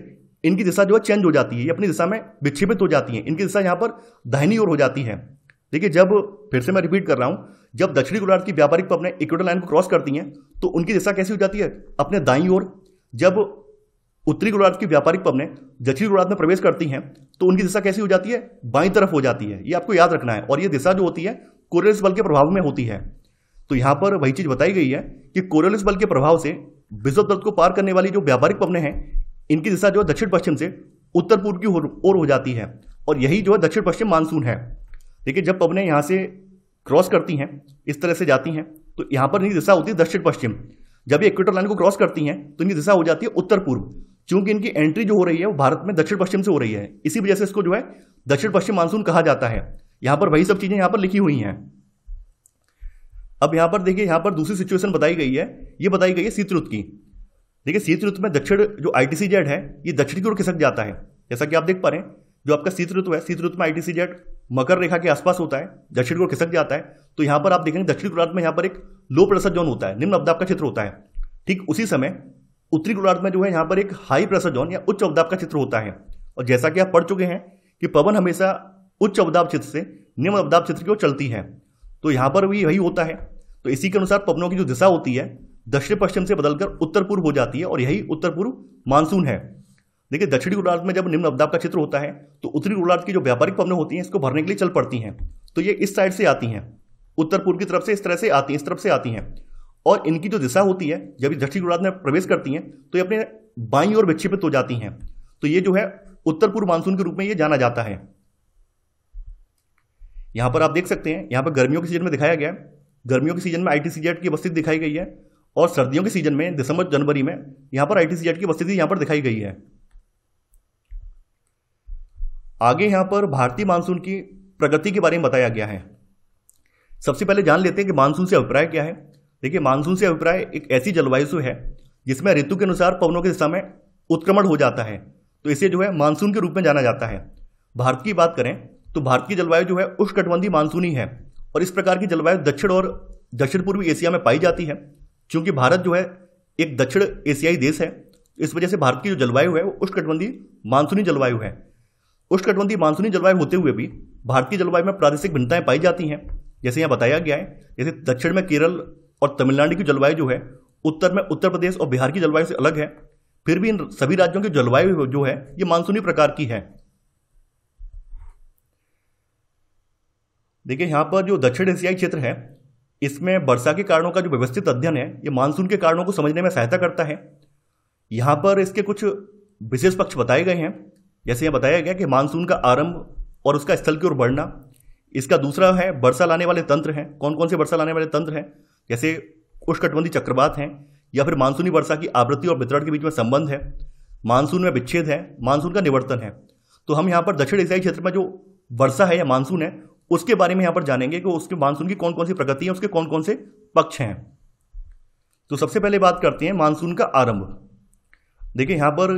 इनकी दिशा जो है चेंज हो जाती है ये अपनी दिशा में विक्षेपित हो जाती है इनकी दिशा यहाँ पर दाहिनी ओर हो जाती है देखिए जब फिर से मैं रिपीट कर रहा हूँ जब दक्षिणी गोलार्ध की व्यापारिक अपने इक्वेटर लाइन को क्रॉस करती हैं तो उनकी दिशा कैसी हो जाती है अपने दाई ओर जब उत्तरी गोलार्ध की व्यापारिक पवने दक्षिणी गोलार्ध में प्रवेश करती हैं तो उनकी दिशा कैसी हो जाती है बाई तरफ हो जाती है ये आपको याद रखना है और ये दिशा जो होती है कोरियोलिस बल के प्रभाव में होती है तो यहां पर वही चीज बताई गई है कि कोरोलिस बल के प्रभाव से विश्व दर्द को पार करने वाली जो व्यापारिक पवने हैं इनकी दिशा जो है दक्षिण पश्चिम से उत्तर पूर्व की ओर हो जाती है और यही जो है दक्षिण पश्चिम मानसून है देखिए जब पवने यहाँ से क्रॉस करती हैं इस तरह से जाती हैं तो यहाँ पर इनकी दिशा होती है दक्षिण पश्चिम जब ये इक्वेटर लाइन को क्रॉस करती हैं तो इनकी दिशा हो जाती है उत्तर पूर्व क्योंकि इनकी एंट्री जो हो रही है वो भारत में दक्षिण पश्चिम से हो रही है इसी वजह से इसको जो है दक्षिण पश्चिम मानसून कहा जाता है यहाँ पर वही सब चीज़ें यहाँ पर लिखी हुई हैं अब यहां पर देखिए यहाँ पर दूसरी सिचुएशन बताई गई है ये बताई गई है शीत ऋतु की देखिए ऋतु में दक्षिण जो आई टी जेड है ये दक्षिण की ओर खिसक जाता है जैसा कि आप देख पा रहे हैं जो आपका शीत ऋतु है शीत ऋतु में आई जेड मकर रेखा के आसपास होता है दक्षिण की ओर खिसक जाता है तो यहां पर आप देखेंगे दक्षिण गुजरात में यहाँ पर एक लो प्रेशर जोन होता है निम्न अवदाब का क्षेत्र होता है ठीक उसी समय उत्तरी गुजरात में जो है यहाँ पर एक हाई प्रेशर जोन या उच्च अवदाब का क्षेत्र होता है और जैसा कि आप पढ़ चुके हैं कि पवन हमेशा उच्च अवदाब क्षेत्र से निम्न अवदाब क्षेत्र की ओर चलती है तो यहां पर भी यही होता है तो इसी के अनुसार पवनों की जो दिशा होती है दक्षिण पश्चिम से बदलकर उत्तर पूर्व हो जाती है और यही उत्तर पूर्व मानसून है देखिए दक्षिणी गोलार्ध में जब निम्न अवदाब का क्षेत्र होता है तो उत्तरी गोलार्ध की जो व्यापारिक पवन होती हैं इसको भरने के लिए चल पड़ती हैं तो ये इस साइड से आती हैं उत्तर पूर्व की तरफ से इस तरह से आती हैं इस तरफ से आती हैं और इनकी जो दिशा होती है जब ये दक्षिणी गोलार्ध में प्रवेश करती हैं तो ये अपने बाई और विक्षेपित हो जाती हैं तो ये जो है उत्तर पूर्व मानसून के रूप में ये जाना जाता है यहाँ पर आप देख सकते हैं यहाँ पर गर्मियों के सीजन में दिखाया गया है गर्मियों के सीजन में आई टी की उपस्थिति दिखाई गई है और सर्दियों के सीजन में दिसंबर जनवरी में यहाँ पर आई टी की उपस्थिति यहाँ पर दिखाई गई है आगे यहाँ पर भारतीय मानसून की प्रगति के बारे में बताया गया है सबसे पहले जान लेते हैं कि मानसून से अभिप्राय क्या है देखिए मानसून से अभिप्राय एक ऐसी जलवायु है जिसमें ऋतु के अनुसार पवनों की दिशा में उत्क्रमण हो जाता है तो इसे जो है मानसून के रूप में जाना जाता है भारत की बात करें तो भारत की जलवायु जो है उष्णकटिबंधीय मानसूनी है और इस प्रकार की जलवायु दक्षिण और दक्षिण पूर्वी एशिया में पाई जाती है क्योंकि भारत जो है एक दक्षिण एशियाई देश है इस वजह से भारत की जो जलवायु है वो उष्णकटिबंधीय मानसूनी जलवायु है उष्णकटिबंधीय मानसूनी जलवायु होते हुए भी भारत की जलवायु में प्रादेशिक भिन्नताएं पाई जाती हैं जैसे यहाँ बताया गया है जैसे दक्षिण में केरल और तमिलनाडु की जलवायु जो है उत्तर में उत्तर प्रदेश और बिहार की जलवायु से अलग है फिर भी इन सभी राज्यों की जलवायु जो है ये मानसूनी प्रकार की है देखिए यहाँ पर जो दक्षिण एशियाई क्षेत्र है इसमें वर्षा के कारणों का जो व्यवस्थित अध्ययन है ये मानसून के कारणों को समझने में सहायता करता है यहाँ पर इसके कुछ विशेष पक्ष बताए गए हैं जैसे यह बताया गया कि मानसून का आरंभ और उसका स्थल की ओर बढ़ना इसका दूसरा है वर्षा लाने वाले तंत्र हैं कौन कौन से वर्षा लाने वाले तंत्र हैं जैसे उष्णकटबंधी चक्रवात हैं या फिर मानसूनी वर्षा की आवृत्ति और वितरण के बीच में संबंध है मानसून में विच्छेद है मानसून का निवर्तन है तो हम यहाँ पर दक्षिण एशियाई क्षेत्र में जो वर्षा है या मानसून है उसके बारे में यहां पर जानेंगे कि उसके मानसून की कौन कौन सी प्रगति है उसके कौन कौन से पक्ष हैं तो सबसे पहले बात करते हैं मानसून का आरंभ देखिए यहां पर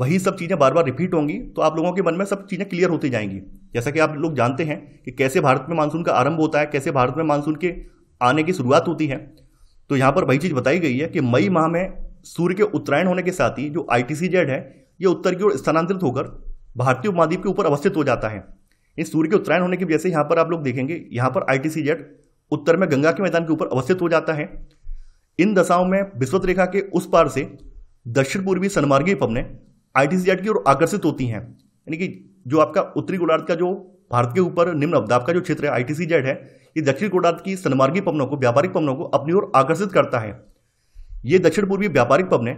वही सब चीज़ें बार बार रिपीट होंगी तो आप लोगों के मन में सब चीज़ें क्लियर होती जाएंगी जैसा कि आप लोग जानते हैं कि कैसे भारत में मानसून का आरंभ होता है कैसे भारत में मानसून के आने की शुरुआत होती है तो यहां पर वही चीज़ बताई गई है कि मई माह में सूर्य के उत्तरायण होने के साथ ही जो आई है ये उत्तर की ओर स्थानांतरित होकर भारतीय उपमहाद्वीप के ऊपर अवस्थित हो जाता है ये सूर्य के उत्तरायण होने की वजह से यहाँ पर आप लोग देखेंगे यहाँ पर आई जेट उत्तर में गंगा के मैदान के ऊपर अवस्थित हो जाता है इन दशाओं में विश्वत रेखा के उस पार से दक्षिण पूर्वी सनमार्गी पवने आई जेट की ओर आकर्षित होती हैं यानी कि जो आपका उत्तरी गोलार्ध का जो भारत के ऊपर निम्न अवदाब का जो क्षेत्र है आई जेट है ये दक्षिण गोलार्ध की सन्मार्गीय पवनों को व्यापारिक पवनों को अपनी ओर आकर्षित करता है ये दक्षिण पूर्वी व्यापारिक पवने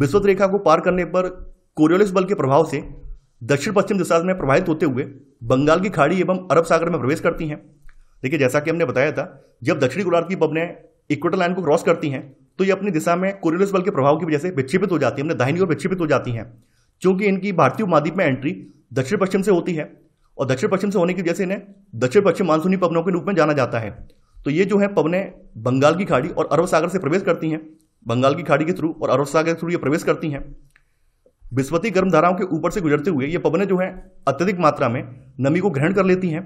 विश्वत रेखा को पार करने पर कोरियोलिस बल के प्रभाव से दक्षिण पश्चिम दिशा में प्रवाहित होते हुए बंगाल की खाड़ी एवं अरब सागर में प्रवेश करती हैं देखिए जैसा कि हमने बताया था जब दक्षिणी गोलार्ध की बबने इक्वेटर लाइन को क्रॉस करती हैं तो ये अपनी दिशा में कोरिलस बल के प्रभाव की वजह से विक्षेपित हो जाती है अपने दाहिनी ओर विक्षेपित हो जाती हैं क्योंकि इनकी भारतीय महाद्वीप में एंट्री दक्षिण पश्चिम से होती है और दक्षिण पश्चिम से होने की वजह से इन्हें दक्षिण पश्चिम मानसूनी पवनों के रूप में जाना जाता है तो ये जो है पवने बंगाल की खाड़ी और अरब सागर से प्रवेश करती हैं बंगाल की खाड़ी के थ्रू और अरब सागर के थ्रू ये प्रवेश करती हैं बृहस्पति गर्म धाराओं के ऊपर से गुजरते हुए ये पवनें जो हैं अत्यधिक मात्रा में नमी को ग्रहण कर लेती हैं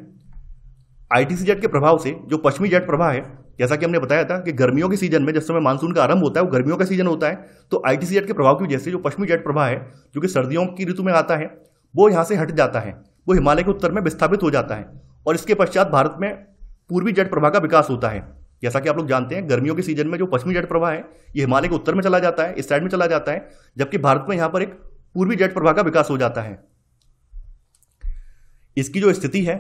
आईटीसी जेट के प्रभाव से जो पश्चिमी जेट प्रभाव है जैसा कि हमने बताया था कि गर्मियों के सीजन में जिस समय मानसून का आरंभ होता है वो गर्मियों का सीजन होता है तो आईटीसी जेट के प्रभाव की वजह से जो पश्चिमी जेट प्रभाव है जो कि सर्दियों की ऋतु में आता है वो यहाँ से हट जाता है वो हिमालय के उत्तर में विस्थापित हो जाता है और इसके पश्चात भारत में पूर्वी जेट प्रभाव का विकास होता है जैसा कि आप लोग जानते हैं गर्मियों के सीजन में जो पश्चिमी जेट प्रभाव है ये हिमालय के उत्तर में चला जाता है इस साइड में चला जाता है जबकि भारत में यहाँ पर एक पूर्वी जेट प्रभाव का विकास हो जाता है इसकी जो स्थिति है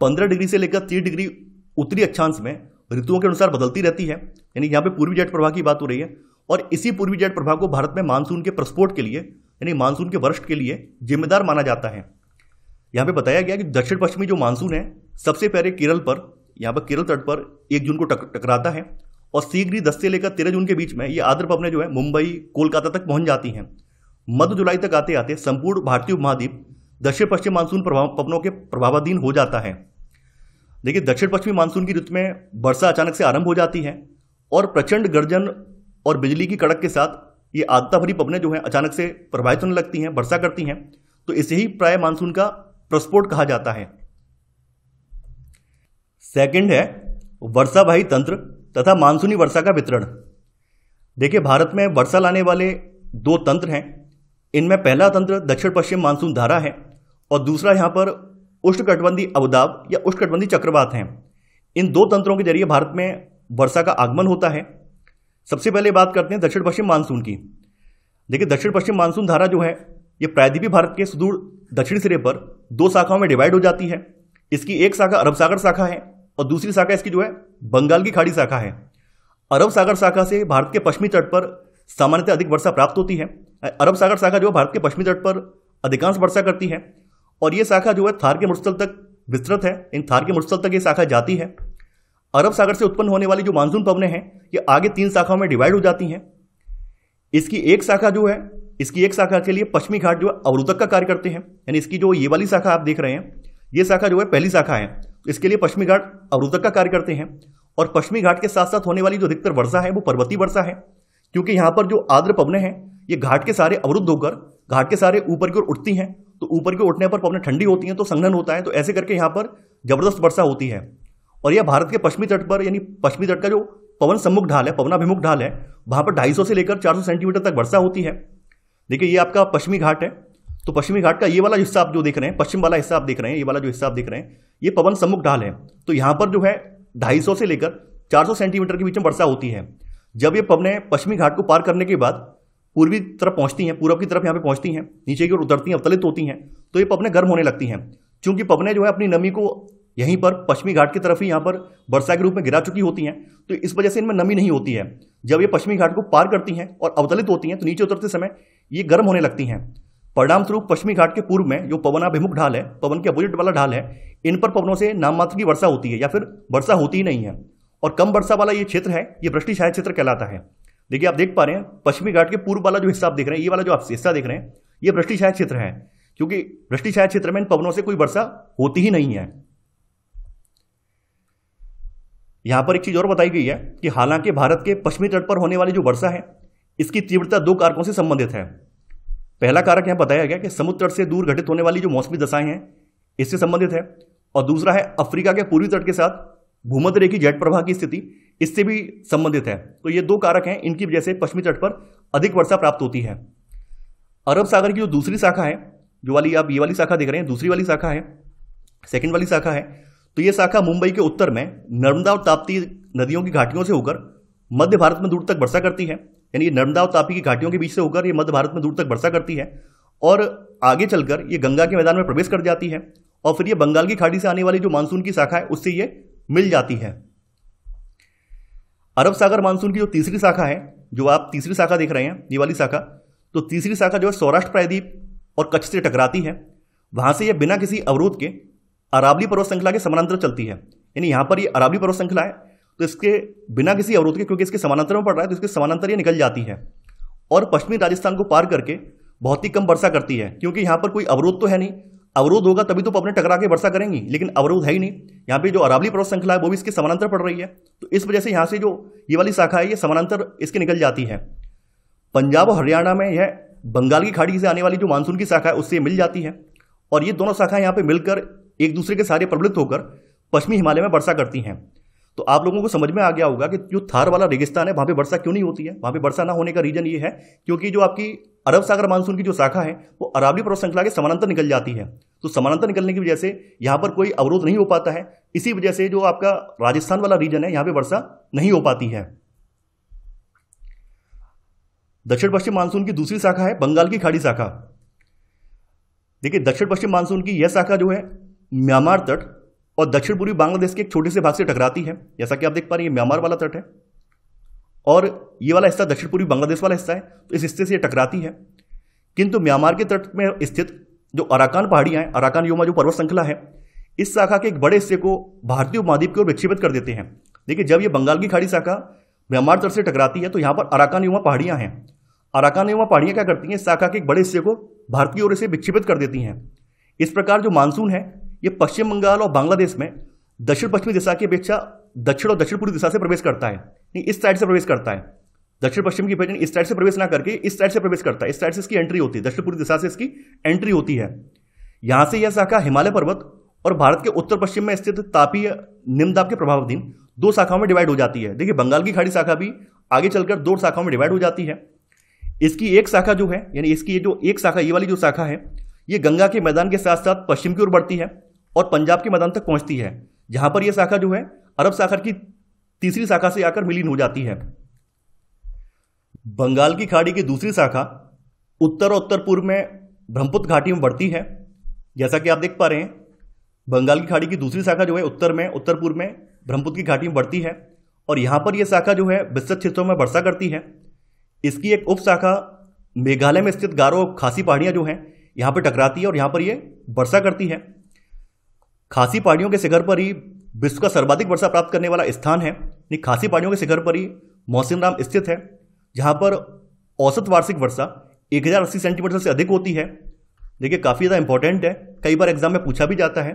पंद्रह डिग्री से लेकर तीस डिग्री उत्तरी अक्षांश में ऋतुओं के अनुसार बदलती रहती है यानी यहां पे पूर्वी जेट प्रभाव की बात हो रही है और इसी पूर्वी जेट प्रभाव को भारत में मानसून के प्रस्फोट के लिए यानी मानसून के वर्ष के लिए जिम्मेदार माना जाता है यहाँ पे बताया गया कि दक्षिण पश्चिमी जो मानसून है सबसे पहले केरल पर यहाँ पर केरल तट पर एक जून को टक, टकराता है और शीघ्र ही दस से लेकर तेरह जून के बीच में ये आद्र पवने जो है मुंबई कोलकाता तक पहुँच जाती हैं मध्य जुलाई तक आते आते संपूर्ण भारतीय महाद्वीप दक्षिण पश्चिम मानसून प्रभाव पवनों के प्रभावाधीन हो जाता है देखिए दक्षिण पश्चिमी मानसून की ऋतु में वर्षा अचानक से आरंभ हो जाती है और प्रचंड गर्जन और बिजली की कड़क के साथ ये आदता भरी पवने जो हैं अचानक से प्रभावित होने लगती हैं वर्षा करती हैं तो इसे ही प्राय मानसून का प्रस्फोट कहा जाता है सेकंड है वर्षावाही तंत्र तथा मानसूनी वर्षा का वितरण देखिए भारत में वर्षा लाने वाले दो तंत्र हैं इनमें पहला तंत्र दक्षिण पश्चिम मानसून धारा है और दूसरा यहाँ पर उष्णकटबंधी अवदाब या कटबंधी चक्रवात हैं इन दो तंत्रों के जरिए भारत में वर्षा का आगमन होता है सबसे पहले बात करते हैं दक्षिण पश्चिम मानसून की देखिए दक्षिण पश्चिम मानसून धारा जो है ये प्रायद्वीपी भारत के सुदूर दक्षिण सिरे पर दो शाखाओं में डिवाइड हो जाती है इसकी एक शाखा अरब सागर शाखा है और दूसरी शाखा इसकी जो है बंगाल की खाड़ी शाखा है अरब सागर शाखा से भारत के पश्चिमी तट पर सामान्यतः अधिक वर्षा प्राप्त होती है अरब सागर शाखा जो भारत के पश्चिमी तट पर अधिकांश वर्षा करती है और ये शाखा जो है थार के मुस्तल तक विस्तृत है इन थार के मुस्थल तक ये शाखा जाती है अरब सागर से उत्पन्न होने वाली जो मानसून पवने हैं ये आगे तीन शाखाओं में डिवाइड हो जाती हैं इसकी एक शाखा जो है इसकी एक शाखा के लिए पश्चिमी घाट जो है अवरोधक का कार्य करते हैं यानी इसकी जो ये वाली शाखा आप देख रहे हैं ये शाखा जो है पहली शाखा है तो इसके लिए पश्चिमी घाट अवरोधक का कार्य करते हैं और पश्चिमी घाट के साथ साथ होने वाली जो अधिकतर वर्षा है वो पर्वतीय वर्षा है क्योंकि यहाँ पर जो आद्र पवने हैं ये घाट के सारे अवरुद्ध होकर घाट के सारे ऊपर की ओर उठती हैं तो ऊपर की उठने पर पवने ठंडी होती हैं तो संघन होता है तो ऐसे करके यहाँ पर जबरदस्त वर्षा होती है और यह भारत के पश्चिमी तट पर यानी पश्चिमी तट का जो पवन सम्मुख ढाल है पवनाभिमुख ढाल है वहाँ पर 250 से लेकर 400 सेंटीमीटर तक वर्षा होती है देखिए ये आपका पश्चिमी घाट है तो पश्चिमी घाट का ये वाला हिस्सा आप जो देख रहे हैं पश्चिम वाला हिस्सा आप देख रहे हैं ये वाला जो हिस्सा आप देख रहे हैं ये पवन सम्मुख ढाल है तो यहाँ पर जो है ढाई से लेकर 400 सेंटीमीटर के बीच में वर्षा होती है जब ये पवने पश्चिमी घाट को पार करने के बाद पूर्वी तरफ पहुंचती हैं पूरब की तरफ यहाँ पे पहुंचती हैं नीचे की ओर उतरती हैं अवतलित होती हैं तो ये पवने गर्म होने लगती हैं क्योंकि पवने जो है अपनी नमी को यहीं पर पश्चिमी घाट की तरफ ही यहाँ पर वर्षा के रूप में गिरा चुकी होती हैं तो इस वजह से इनमें नमी नहीं होती है जब ये पश्चिमी घाट को पार करती हैं और अवतलित होती हैं तो नीचे उतरते समय ये गर्म होने लगती हैं परिणाम स्वरूप पश्चिमी घाट के पूर्व में जो पवनाभिमुख ढाल है पवन के अपोजिट वाला ढाल है इन पर पवनों से नाममात्र की वर्षा होती है या फिर वर्षा होती ही नहीं है और कम वर्षा वाला ये क्षेत्र है ये वृष्टि छाया क्षेत्र कहलाता है देखिए आप देख पा रहे हैं पश्चिमी घाट के पूर्व वाला जो हिस्सा आप देख रहे हैं ये वाला जो आप हिस्सा देख रहे हैं ये वृष्टि छाया क्षेत्र है क्योंकि वृष्टि छाया क्षेत्र में इन पवनों से कोई वर्षा होती ही नहीं है यहां पर एक चीज और बताई गई है कि हालांकि भारत के पश्चिमी तट पर होने वाली जो वर्षा है इसकी तीव्रता दो कारकों से संबंधित है पहला कारक यहां बताया गया कि समुद्र तट से दूर घटित होने वाली जो मौसमी दशाएं हैं इससे संबंधित है और दूसरा है अफ्रीका के पूर्वी तट के साथ भूमध्य रेखी जेट प्रवाह की स्थिति इससे भी संबंधित है तो ये दो कारक हैं इनकी वजह से पश्चिमी तट पर अधिक वर्षा प्राप्त होती है अरब सागर की जो दूसरी शाखा है जो वाली आप ये वाली शाखा देख रहे हैं दूसरी वाली शाखा है सेकेंड वाली शाखा है तो ये शाखा मुंबई के उत्तर में नर्मदा और ताप्ती नदियों की घाटियों से होकर मध्य भारत में दूर तक वर्षा करती है यानी नर्मदा और तापी की घाटियों के बीच से होकर ये मध्य भारत में दूर तक वर्षा करती है और आगे चलकर ये गंगा के मैदान में प्रवेश कर जाती है और फिर ये बंगाल की खाड़ी से आने वाली जो मानसून की शाखा है उससे ये मिल जाती है अरब सागर मानसून की जो तीसरी शाखा है जो आप तीसरी शाखा देख रहे हैं ये वाली शाखा तो तीसरी शाखा जो है सौराष्ट्र प्रायद्वीप और कच्छ से टकराती है वहां से यह बिना किसी अवरोध के अरावली पर्वत श्रृंखला के समानांतर चलती है यानी यहां पर यह अरावली पर्वत श्रृंखला है तो इसके बिना किसी अवरोध के क्योंकि इसके समानांतर में पड़ रहा है तो इसके समानांतर यह निकल जाती है और पश्चिमी राजस्थान को पार करके बहुत ही कम वर्षा करती है क्योंकि यहां पर कोई अवरोध तो है नहीं अवरोध होगा तभी तो अपने टकरा के वर्षा करेंगी लेकिन अवरोध है ही नहीं यहाँ पे जो अरावली पर्वत श्रृंखला है वो भी इसके समानांतर पड़ रही है तो इस वजह से यहाँ से जो ये वाली शाखा है ये समानांतर इसके निकल जाती है पंजाब और हरियाणा में यह बंगाल की खाड़ी से आने वाली जो मानसून की शाखा है उससे मिल जाती है और ये दोनों शाखाएं यहाँ पर मिलकर एक दूसरे के सहारे प्रबलित होकर पश्चिमी हिमालय में वर्षा करती हैं तो आप लोगों को समझ में आ गया होगा कि जो थार वाला रेगिस्तान है वहाँ पे वर्षा क्यों नहीं होती है वहाँ पे वर्षा ना होने का रीजन ये है क्योंकि जो आपकी अरब सागर मानसून की जो शाखा है वो अरावली पर्वत श्रृंखला के समानांतर निकल जाती है तो समानांतर निकलने की वजह से यहाँ पर कोई अवरोध नहीं हो पाता है इसी वजह से जो आपका राजस्थान वाला रीजन है यहाँ पे वर्षा नहीं हो पाती है दक्षिण पश्चिम मानसून की दूसरी शाखा है बंगाल की खाड़ी शाखा देखिए दक्षिण पश्चिम मानसून की यह शाखा जो है म्यांमार तट और दक्षिण पूर्वी बांग्लादेश के एक छोटे से भाग से टकराती है जैसा कि आप देख पा रहे हैं म्यांमार वाला तट है और ये वाला हिस्सा दक्षिण पूर्वी बांग्लादेश वाला हिस्सा है तो इस हिस्से से ये टकराती है किंतु म्यांमार के तट में स्थित जो अराकान पहाड़ियाँ हैं अराकान योमा जो पर्वत श्रृंखला है इस शाखा के एक बड़े हिस्से को भारतीय उपमहाद्वीप की ओर विक्षेपित कर देते हैं देखिए जब ये बंगाल की खाड़ी शाखा म्यांमार तट से टकराती है तो यहाँ पर अराकान युवा पहाड़ियाँ हैं अराकान युवा पहाड़ियाँ क्या करती हैं इस शाखा के एक बड़े हिस्से को भारतीय ओर से विक्षेपित कर देती हैं इस प्रकार जो मानसून है ये पश्चिम बंगाल और बांग्लादेश में दक्षिण पश्चिमी दिशा की अपेक्षा दक्षिण और दक्षिण पूर्वी दिशा से प्रवेश करता है नहीं इस साइड से प्रवेश करता है दक्षिण पश्चिम की इस साइड से प्रवेश ना करके इस साइड से प्रवेश करता है इस साइड से इसकी एंट्री होती है दक्षिण पूर्वी दिशा से इसकी एंट्री होती है यहां से यह शाखा हिमालय पर्वत और भारत के उत्तर पश्चिम में स्थित तापीय निम्नदाब के दिन दो शाखाओं में डिवाइड हो जाती है देखिए बंगाल की खाड़ी शाखा भी आगे चलकर दो शाखाओं में डिवाइड हो जाती है इसकी एक शाखा जो है यानी इसकी ये जो एक शाखा ये वाली जो शाखा है ये गंगा के मैदान के साथ साथ पश्चिम की ओर बढ़ती है और पंजाब के मैदान तक पहुंचती है जहां पर यह शाखा जो है अरब सागर की तीसरी शाखा से आकर मिलीन हो जाती है बंगाल की खाड़ी की दूसरी शाखा उत्तर और उत्तर पूर्व में ब्रह्मपुत्र घाटी में बढ़ती है जैसा कि आप देख पा रहे हैं बंगाल की खाड़ी की दूसरी शाखा जो है उत्तर में उत्तर पूर्व में ब्रह्मपुत्र की घाटी में बढ़ती है और यहाँ पर यह शाखा जो है विस्तृत क्षेत्रों में वर्षा करती है इसकी एक उप शाखा मेघालय में स्थित गारो खासी पहाड़ियाँ जो हैं यहाँ पर टकराती है और यहाँ पर ये वर्षा करती है खासी पहाड़ियों के शिखर पर ही विश्व का सर्वाधिक वर्षा प्राप्त करने वाला स्थान है यानी खासी पहाड़ियों के शिखर पर ही मौसिन राम स्थित है जहाँ पर औसत वार्षिक वर्षा एक हज़ार अस्सी सेंटीमीटर से अधिक होती है देखिए काफ़ी ज़्यादा इंपॉर्टेंट है कई बार एग्जाम में पूछा भी जाता है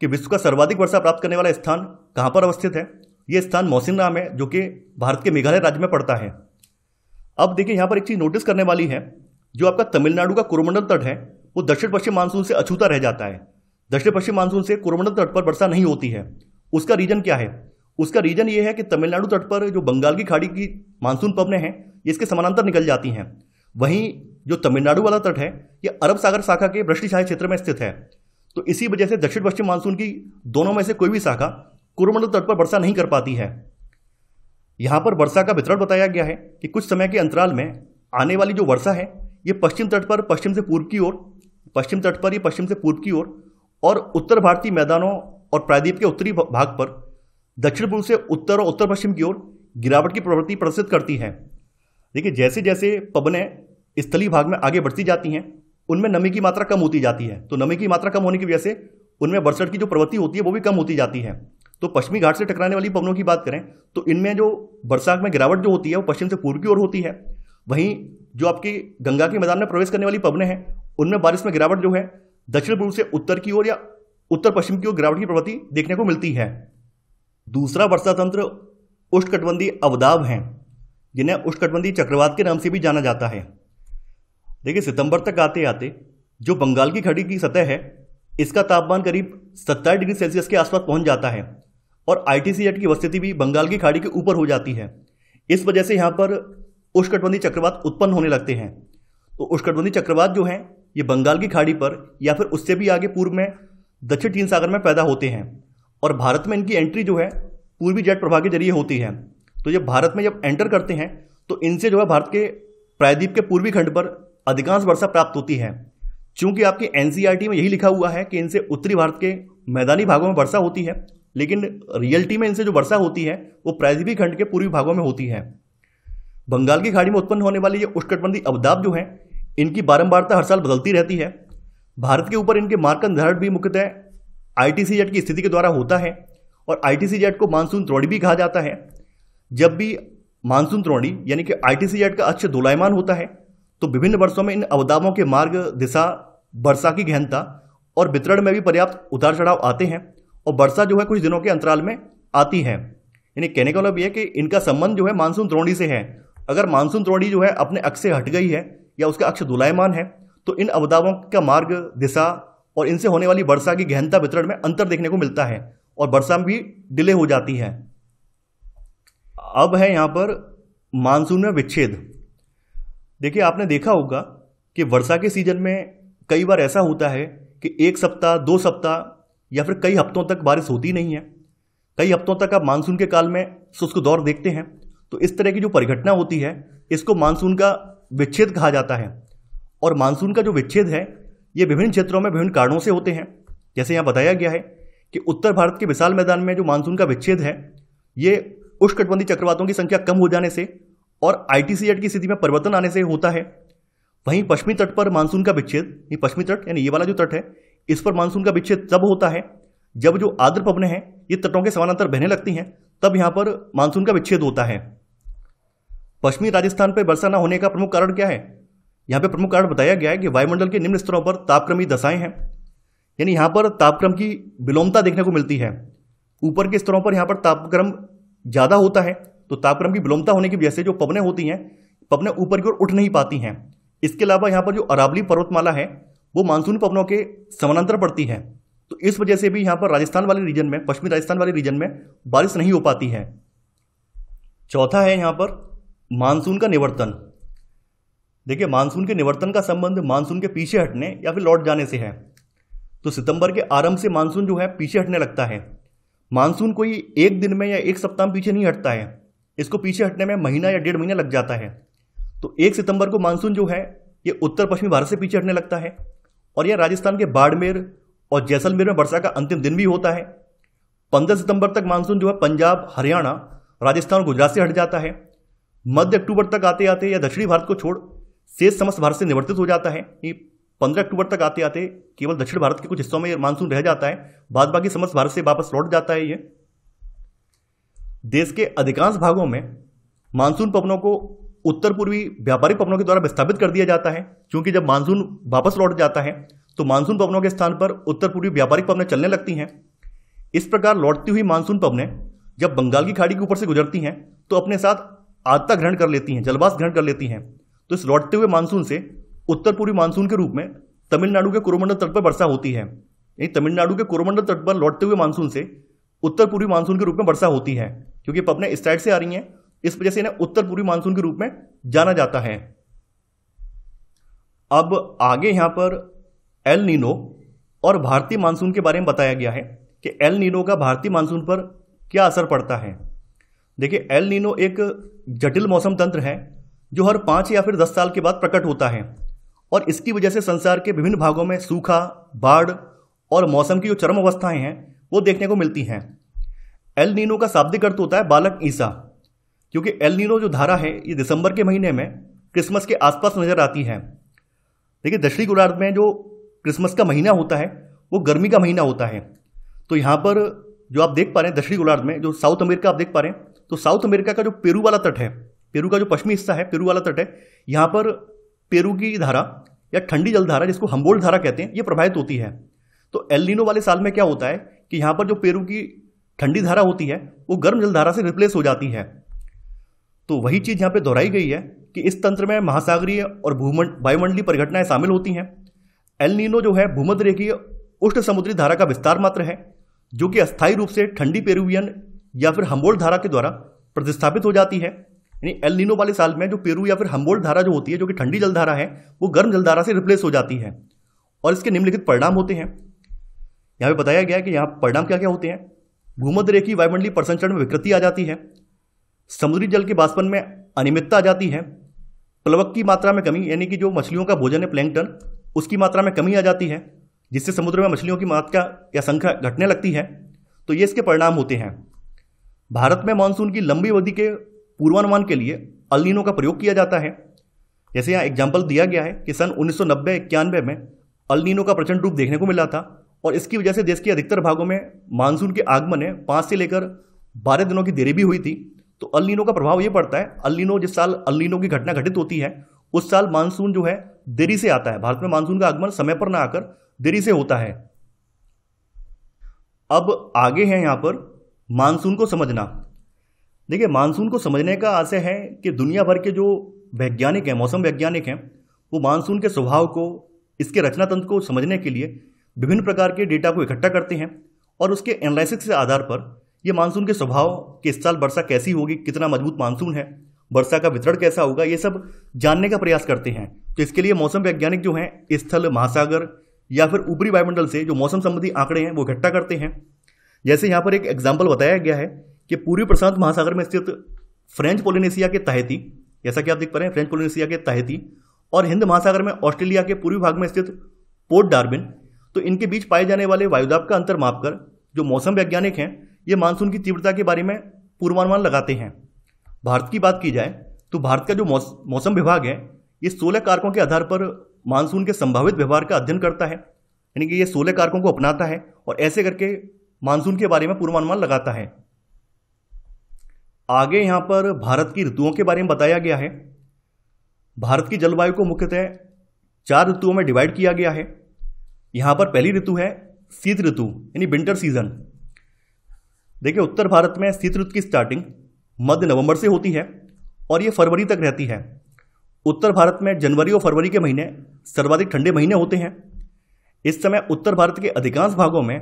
कि विश्व का सर्वाधिक वर्षा प्राप्त करने वाला स्थान कहाँ पर अवस्थित है ये स्थान मौसिन राम है जो कि भारत के मेघालय राज्य में पड़ता है अब देखिए यहाँ पर एक चीज़ नोटिस करने वाली है जो आपका तमिलनाडु का कुरुमंडल तट है वो दक्षिण पश्चिम मानसून से अछूता रह जाता है दक्षिण पश्चिम मानसून से कोरमंडल तट पर वर्षा नहीं होती है उसका रीजन क्या है उसका रीजन ये है कि तमिलनाडु तट पर जो बंगाल की खाड़ी की मानसून पवने हैं इसके समानांतर निकल जाती हैं वहीं जो तमिलनाडु वाला तट है ये अरब सागर शाखा के वृष्टिछाया क्षेत्र में स्थित है तो इसी वजह से दक्षिण पश्चिम मानसून की दोनों में से कोई भी शाखा कोरोमंडल तट पर वर्षा नहीं कर पाती है यहाँ पर वर्षा का वितरण बताया गया है कि कुछ समय के अंतराल में आने वाली जो वर्षा है ये पश्चिम तट पर पश्चिम से पूर्व की ओर पश्चिम तट पर ये पश्चिम से पूर्व की ओर और उत्तर भारतीय मैदानों और प्रायद्वीप के उत्तरी भाग पर दक्षिण पूर्व से उत्तर और उत्तर पश्चिम की ओर गिरावट की प्रवृत्ति प्रदर्शित करती हैं देखिए जैसे जैसे पवनें स्थलीय भाग में आगे बढ़ती जाती हैं उनमें नमी की मात्रा कम होती जाती है तो नमी की मात्रा कम होने की वजह से उनमें बरसट की जो प्रवृत्ति होती है वो भी कम होती जाती है तो पश्चिमी घाट से टकराने वाली पवनों की बात करें तो इनमें जो बरसात में गिरावट जो होती है वो पश्चिम से पूर्व की ओर होती है वहीं जो आपकी गंगा के मैदान में प्रवेश करने वाली पवनें हैं उनमें बारिश में गिरावट जो है दक्षिण पूर्व से उत्तर की ओर या उत्तर पश्चिम की ओर गिरावट की प्रवृत्ति देखने को मिलती है दूसरा वर्षा तंत्र उष्णकटबंधी अवदाब है जिन्हें उष्णकटबंधी चक्रवात के नाम से भी जाना जाता है देखिए सितंबर तक आते आते जो बंगाल की खाड़ी की सतह है इसका तापमान करीब सत्ताईस डिग्री सेल्सियस के आसपास पहुंच जाता है और आई टी की वस्थिति भी बंगाल की खाड़ी के ऊपर हो जाती है इस वजह से यहाँ पर उष्णकटबंधी चक्रवात उत्पन्न होने लगते हैं तो उष्णकटबंधी चक्रवात जो है ये बंगाल की खाड़ी पर या फिर उससे भी आगे पूर्व में दक्षिण चीन सागर में पैदा होते हैं और भारत में इनकी एंट्री जो है पूर्वी जेट प्रभाव के जरिए होती है तो जब भारत में जब एंटर करते हैं तो इनसे जो है भारत के प्रायद्वीप के पूर्वी खंड पर अधिकांश वर्षा प्राप्त होती है चूंकि आपके एन e में यही लिखा हुआ है कि इनसे उत्तरी भारत के मैदानी भागों में वर्षा होती है लेकिन रियलिटी में इनसे जो वर्षा होती है वो प्रायद्वीपी खंड के पूर्वी भागों में होती है बंगाल की खाड़ी में उत्पन्न होने वाले ये उष्कटबंधी अवदाब जो है इनकी बारंबारता हर साल बदलती रहती है भारत के ऊपर इनके मार्ग का भी मुख्यतः आई टी सी जेट की स्थिति के द्वारा होता है और आई टी सी जेट को मानसून त्रोड़ी भी कहा जाता है जब भी मानसून त्रोड़ी यानी कि आई टी सी जेट का अक्ष दोलायमान होता है तो विभिन्न वर्षों में इन अवदावों के मार्ग दिशा वर्षा की गहनता और वितरण में भी पर्याप्त उतार चढ़ाव आते हैं और वर्षा जो है कुछ दिनों के अंतराल में आती है यानी कहने का मतलब यह है कि इनका संबंध जो है मानसून द्रोणी से है अगर मानसून द्रोणी जो है अपने अक्ष से हट गई है या उसके अक्ष दुलायमान है तो इन अवदावों का मार्ग दिशा और इनसे होने वाली वर्षा की गहनता वितरण में अंतर देखने को मिलता है और वर्षा भी डिले हो जाती है अब है यहाँ पर मानसून में विच्छेद देखिए आपने देखा होगा कि वर्षा के सीजन में कई बार ऐसा होता है कि एक सप्ताह दो सप्ताह या फिर कई हफ्तों तक बारिश होती नहीं है कई हफ्तों तक आप मानसून के काल में शुष्क दौर देखते हैं तो इस तरह की जो परिघटना होती है इसको मानसून का विच्छेद कहा जाता है और मानसून का जो विच्छेद है ये विभिन्न क्षेत्रों में विभिन्न कारणों से होते हैं जैसे यहाँ बताया गया है कि उत्तर भारत के विशाल मैदान में जो मानसून का विच्छेद है ये उष्णकटबंधी चक्रवातों की संख्या कम हो जाने से और आई टी की स्थिति में परिवर्तन आने से होता है वहीं पश्चिमी तट पर मानसून का विच्छेद ये पश्चिमी तट यानी ये वाला जो तट है इस पर मानसून का विच्छेद तब होता है जब जो आद्र पवने हैं ये तटों के समानांतर बहने लगती हैं तब यहाँ पर मानसून का विच्छेद होता है पश्चिमी राजस्थान पर वर्षा न होने का प्रमुख कारण क्या है यहाँ पर प्रमुख कारण बताया गया है कि वायुमंडल के निम्न स्तरों पर तापक्रमी दशाएं हैं यानी यहाँ पर तापक्रम की विलोमता देखने को मिलती है ऊपर के स्तरों पर यहाँ पर तापक्रम ज़्यादा होता है तो तापक्रम की विलोमता होने की वजह से जो पवनें होती हैं पवनें ऊपर की ओर उठ नहीं पाती हैं इसके अलावा यहाँ पर जो अरावली पर्वतमाला है वो मानसून पवनों के समानांतर पड़ती है तो इस वजह से भी यहाँ पर राजस्थान वाले रीजन में पश्चिमी राजस्थान वाले रीजन में बारिश नहीं हो पाती है चौथा है यहाँ पर मानसून का निवर्तन देखिए मानसून के निवर्तन का संबंध मानसून के पीछे हटने या फिर लौट जाने से है तो सितंबर के आरंभ से मानसून जो है पीछे हटने लगता है मानसून कोई एक दिन में या एक सप्ताह में पीछे नहीं हटता है इसको पीछे हटने में महीना या डेढ़ महीना लग जाता है तो एक सितंबर को मानसून जो है ये उत्तर पश्चिमी भारत से पीछे हटने लगता है और यह राजस्थान के बाड़मेर और जैसलमेर में वर्षा का अंतिम दिन भी होता है पंद्रह सितंबर तक मानसून जो है पंजाब हरियाणा राजस्थान और गुजरात से हट जाता है मध्य अक्टूबर तक आते आते या दक्षिणी भारत को छोड़ शेष समस्त भारत से निवर्तित हो जाता है ये पंद्रह अक्टूबर तक आते आते केवल दक्षिण भारत के कुछ हिस्सों में मानसून रह जाता है बाद बाकी समस्त भारत से वापस लौट जाता है ये देश के अधिकांश भागों में मानसून पवनों को उत्तर पूर्वी व्यापारिक पवनों के द्वारा विस्थापित कर दिया जाता है क्योंकि जब मानसून वापस लौट जाता है तो मानसून पवनों के स्थान पर उत्तर पूर्वी व्यापारिक पवनें चलने लगती हैं इस प्रकार लौटती हुई मानसून पवनें जब बंगाल की खाड़ी के ऊपर से गुजरती हैं तो अपने साथ आदता ग्रहण कर लेती हैं जलवास ग्रहण कर लेती हैं तो इस लौटते हुए मानसून से उत्तर पूर्वी मानसून के रूप में तमिलनाडु के कोरोमंडल तट पर वर्षा होती है यानी तमिलनाडु के कोरोमंडल तट पर लौटते हुए मानसून से उत्तर पूर्वी मानसून के रूप में वर्षा होती है क्योंकि पपने इस साइड से आ रही हैं इस वजह से इन्हें उत्तर पूर्वी मानसून के रूप में जाना जाता है अब आगे यहां पर एल नीनो और भारतीय मानसून के बारे में बताया गया है कि एल नीनो का भारतीय मानसून पर क्या असर पड़ता है देखिए एल नीनो एक जटिल मौसम तंत्र है जो हर पाँच या फिर दस साल के बाद प्रकट होता है और इसकी वजह से संसार के विभिन्न भागों में सूखा बाढ़ और मौसम की जो चरम अवस्थाएं हैं वो देखने को मिलती हैं एल नीनो का शाब्दिक अर्थ होता है बालक ईसा क्योंकि एल नीनो जो धारा है ये दिसंबर के महीने में क्रिसमस के आसपास नज़र आती है देखिए दक्षिणी गुरार्ध में जो क्रिसमस का महीना होता है वो गर्मी का महीना होता है तो यहाँ पर जो आप देख पा रहे हैं दक्षिणी गुलार्ध में जो साउथ अमेरिका आप देख पा रहे हैं तो साउथ अमेरिका का जो पेरू वाला तट है पेरू का जो पश्चिमी हिस्सा है पेरू वाला तट है यहाँ पर पेरू की धारा या ठंडी जलधारा जिसको हम्बोल धारा कहते हैं ये प्रभावित होती है तो एलिनो वाले साल में क्या होता है कि यहाँ पर जो पेरू की ठंडी धारा होती है वो गर्म जलधारा से रिप्लेस हो जाती है तो वही चीज़ यहाँ पर दोहराई गई है कि इस तंत्र में महासागरीय और भूमंड वायुमंडलीय परिघटनाएं शामिल होती हैं एलनीनो जो है भूमध्य रेखीय उष्ण समुद्री धारा का विस्तार मात्र है जो कि अस्थायी रूप से ठंडी पेरुवियन या फिर हम्बोल्ट धारा के द्वारा प्रतिस्थापित हो जाती है यानी एल नीनो वाले साल में जो पेरू या फिर हम्बोल्ट धारा जो होती है जो कि ठंडी जलधारा है वो गर्म जलधारा से रिप्लेस हो जाती है और इसके निम्नलिखित परिणाम होते हैं यहाँ पे बताया गया है कि यहाँ परिणाम क्या क्या होते हैं भूमध्य रेखी वायुमंडलीय प्रसंचरण में विकृति आ जाती है समुद्री जल के बाष्पन में अनियमितता आ जाती है प्लवक की मात्रा में कमी यानी कि जो मछलियों का भोजन है प्लैंकटन उसकी मात्रा में कमी आ जाती है जिससे समुद्र में मछलियों की मात्रा या संख्या घटने लगती है तो ये इसके परिणाम होते हैं भारत में मानसून की लंबी अवधि के पूर्वानुमान के लिए अलिनो का प्रयोग किया जाता है जैसे यहाँ एग्जाम्पल दिया गया है कि सन उन्नीस सौ में अलिनो का प्रचंड रूप देखने को मिला था और इसकी वजह से देश के अधिकतर भागों में मानसून के आगमन में पाँच से लेकर बारह दिनों की देरी भी हुई थी तो अल्लीनों का प्रभाव ये पड़ता है अल्निनो जिस साल अल्निनो की घटना घटित होती है उस साल मानसून जो है देरी से आता है भारत में मानसून का आगमन समय पर ना आकर देरी से होता है अब आगे है यहां पर मानसून को समझना देखिए मानसून को समझने का आशय है कि दुनिया भर के जो वैज्ञानिक हैं मौसम वैज्ञानिक हैं वो मानसून के स्वभाव को इसके रचना तंत्र को समझने के लिए विभिन्न प्रकार के डेटा को इकट्ठा करते हैं और उसके एनालिसिस के आधार पर ये मानसून के स्वभाव कि इस साल वर्षा कैसी होगी कितना मजबूत मानसून है वर्षा का वितरण कैसा होगा ये सब जानने का प्रयास करते हैं तो इसके लिए मौसम वैज्ञानिक जो हैं स्थल महासागर या फिर ऊपरी वायुमंडल से जो मौसम संबंधी आंकड़े हैं वो इकट्ठा करते हैं जैसे यहाँ पर एक एग्जाम्पल बताया गया है कि पूर्वी प्रशांत महासागर में स्थित फ्रेंच पोलिनेशिया के तहती जैसा कि आप देख पा रहे हैं फ्रेंच पोलिनेशिया के तहती और हिंद महासागर में ऑस्ट्रेलिया के पूर्वी भाग में स्थित पोर्ट डार्बिन तो इनके बीच पाए जाने वाले वायुदाब का अंतर मापकर जो मौसम वैज्ञानिक हैं ये मानसून की तीव्रता के बारे में पूर्वानुमान लगाते हैं भारत की बात की जाए तो भारत का जो मौसम विभाग है ये सोलह कारकों के आधार पर मानसून के संभावित व्यवहार का अध्ययन करता है यानी कि ये सोलह कारकों को अपनाता है और ऐसे करके मानसून के बारे में पूर्वानुमान लगाता है आगे यहां पर भारत की ऋतुओं के बारे में बताया गया है भारत की जलवायु को मुख्यतः चार ऋतुओं में डिवाइड किया गया है यहाँ पर पहली ऋतु है शीत ऋतु यानी विंटर सीजन देखिए उत्तर भारत में शीत ऋतु की स्टार्टिंग मध्य नवंबर से होती है और यह फरवरी तक रहती है उत्तर भारत में जनवरी और फरवरी के महीने सर्वाधिक ठंडे महीने होते हैं इस समय उत्तर भारत के अधिकांश भागों में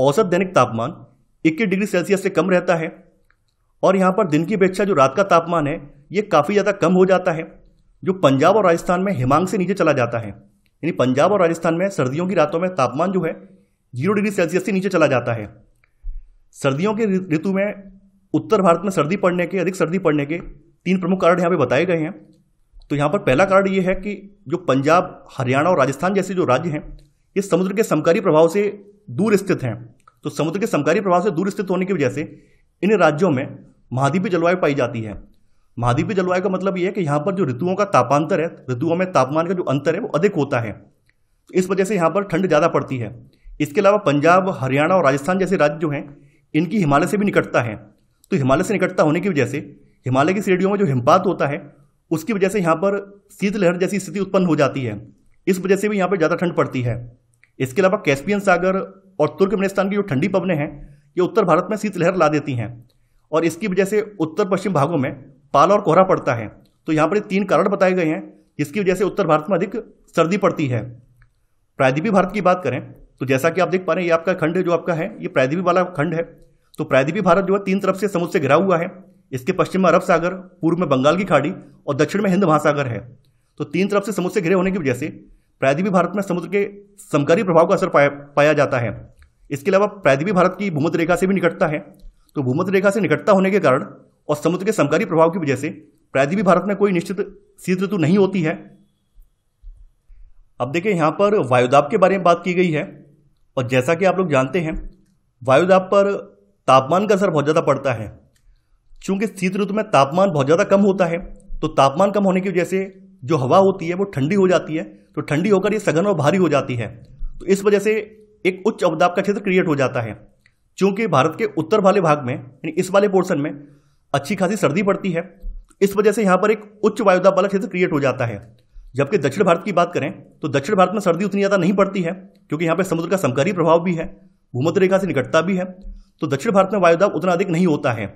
औसत दैनिक तापमान 21 डिग्री सेल्सियस से कम रहता है और यहाँ पर दिन की अपेक्षा जो रात का तापमान है ये काफ़ी ज़्यादा कम हो जाता है जो पंजाब और राजस्थान में हिमांग से नीचे चला जाता है यानी पंजाब और राजस्थान में सर्दियों की रातों में तापमान जो है जीरो डिग्री सेल्सियस से नीचे चला जाता है सर्दियों के ऋतु में उत्तर भारत में सर्दी पड़ने के अधिक सर्दी पड़ने के तीन प्रमुख कारण यहाँ पे बताए गए हैं तो यहाँ पर पहला कारण ये है कि जो पंजाब हरियाणा और राजस्थान जैसे जो राज्य हैं ये समुद्र के समकारी प्रभाव से दूर स्थित हैं तो समुद्र के समकारी प्रभाव से दूर स्थित होने की वजह से इन राज्यों में महाद्वीपीय जलवायु पाई जाती है महाद्वीपीय जलवायु का मतलब यह है कि यहाँ पर जो ऋतुओं का तापांतर है ऋतुओं में तापमान का जो अंतर है वो अधिक होता है तो इस वजह से यहाँ पर ठंड ज़्यादा पड़ती है इसके अलावा पंजाब हरियाणा और राजस्थान जैसे राज्य जो हैं इनकी हिमालय से भी निकटता है तो हिमालय से निकटता होने की वजह से हिमालय की सीढ़ियों में जो हिमपात होता है उसकी वजह से यहाँ पर शीतलहर जैसी स्थिति उत्पन्न हो जाती है इस वजह से भी यहाँ पर ज़्यादा ठंड पड़ती है इसके अलावा कैस्पियन सागर और तुर्कमेनिस्तान की जो ठंडी पवने हैं ये उत्तर भारत में शीतलहर ला देती हैं और इसकी वजह से उत्तर पश्चिम भागों में पाल और कोहरा पड़ता है तो यहाँ पर तीन कारण बताए गए हैं जिसकी वजह से उत्तर भारत में अधिक सर्दी पड़ती है प्रायद्वीपी भारत की बात करें तो जैसा कि आप देख पा रहे हैं ये आपका खंड जो आपका है ये प्रायद्वीपी वाला खंड है तो प्रायद्वीपी भारत जो है तीन तरफ से समुद्र से घिरा हुआ है इसके पश्चिम में अरब सागर पूर्व में बंगाल की खाड़ी और दक्षिण में हिंद महासागर है तो तीन तरफ से समुद्र से घिरे होने की वजह से प्रायद्वीपी भारत में समुद्र के समकारी प्रभाव का असर पाया पाया जाता है इसके अलावा प्रायद्वीपी भारत की भूमध्य रेखा से भी निकटता है तो भूमध्य रेखा से निकटता होने के कारण और समुद्र के समकारी प्रभाव की वजह से प्रायद्वीपी भारत में कोई निश्चित शीत ऋतु नहीं होती है अब देखिए यहाँ पर वायुदाब के बारे में बात की गई है और जैसा कि आप लोग जानते हैं वायुदाब पर तापमान का असर बहुत ज़्यादा पड़ता है चूंकि शीत ऋतु में तापमान बहुत ज़्यादा कम होता है तो तापमान कम होने की वजह से जो हवा होती है वो ठंडी हो जाती है तो ठंडी होकर ये सघन और भारी हो जाती है तो इस वजह से एक उच्च अवदाब का क्षेत्र क्रिएट हो जाता है क्योंकि भारत के उत्तर वाले भाग में यानी इस वाले पोर्सन में अच्छी खासी सर्दी पड़ती है इस वजह से यहाँ पर एक उच्च वायुदाब वाला क्षेत्र क्रिएट हो जाता है जबकि दक्षिण भारत की बात करें तो दक्षिण भारत में सर्दी उतनी ज़्यादा नहीं पड़ती है क्योंकि यहाँ पर समुद्र का समकारी प्रभाव भी है भूमध्य रेखा से निकटता भी है तो दक्षिण भारत में वायुदाब उतना अधिक नहीं होता है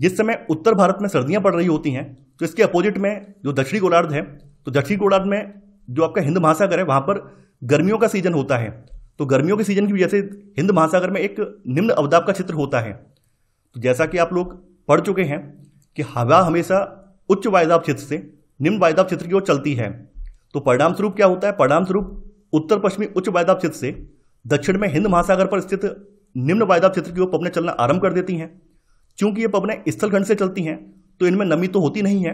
जिस समय उत्तर भारत में सर्दियाँ पड़ रही होती हैं तो इसके अपोजिट में जो दक्षिणी गोलार्ध है तो दक्षिणी गोलार्ध में जो आपका हिंद महासागर है वहाँ पर गर्मियों का सीजन होता है तो गर्मियों के सीजन की वजह से हिंद महासागर में एक निम्न अवदाब का क्षेत्र होता है तो जैसा कि आप लोग पढ़ चुके हैं कि हवा हमेशा उच्च वायदाब क्षेत्र से निम्न वायदाब क्षेत्र की ओर चलती है तो परिणाम स्वरूप क्या होता है परिणाम स्वरूप उत्तर पश्चिमी उच्च वायदाब क्षेत्र से दक्षिण में हिंद महासागर पर स्थित निम्न वायदाब क्षेत्र की ओर पवने चलना आरंभ कर देती हैं क्योंकि ये पवनें स्थलखंड से चलती हैं तो इनमें नमी तो होती नहीं है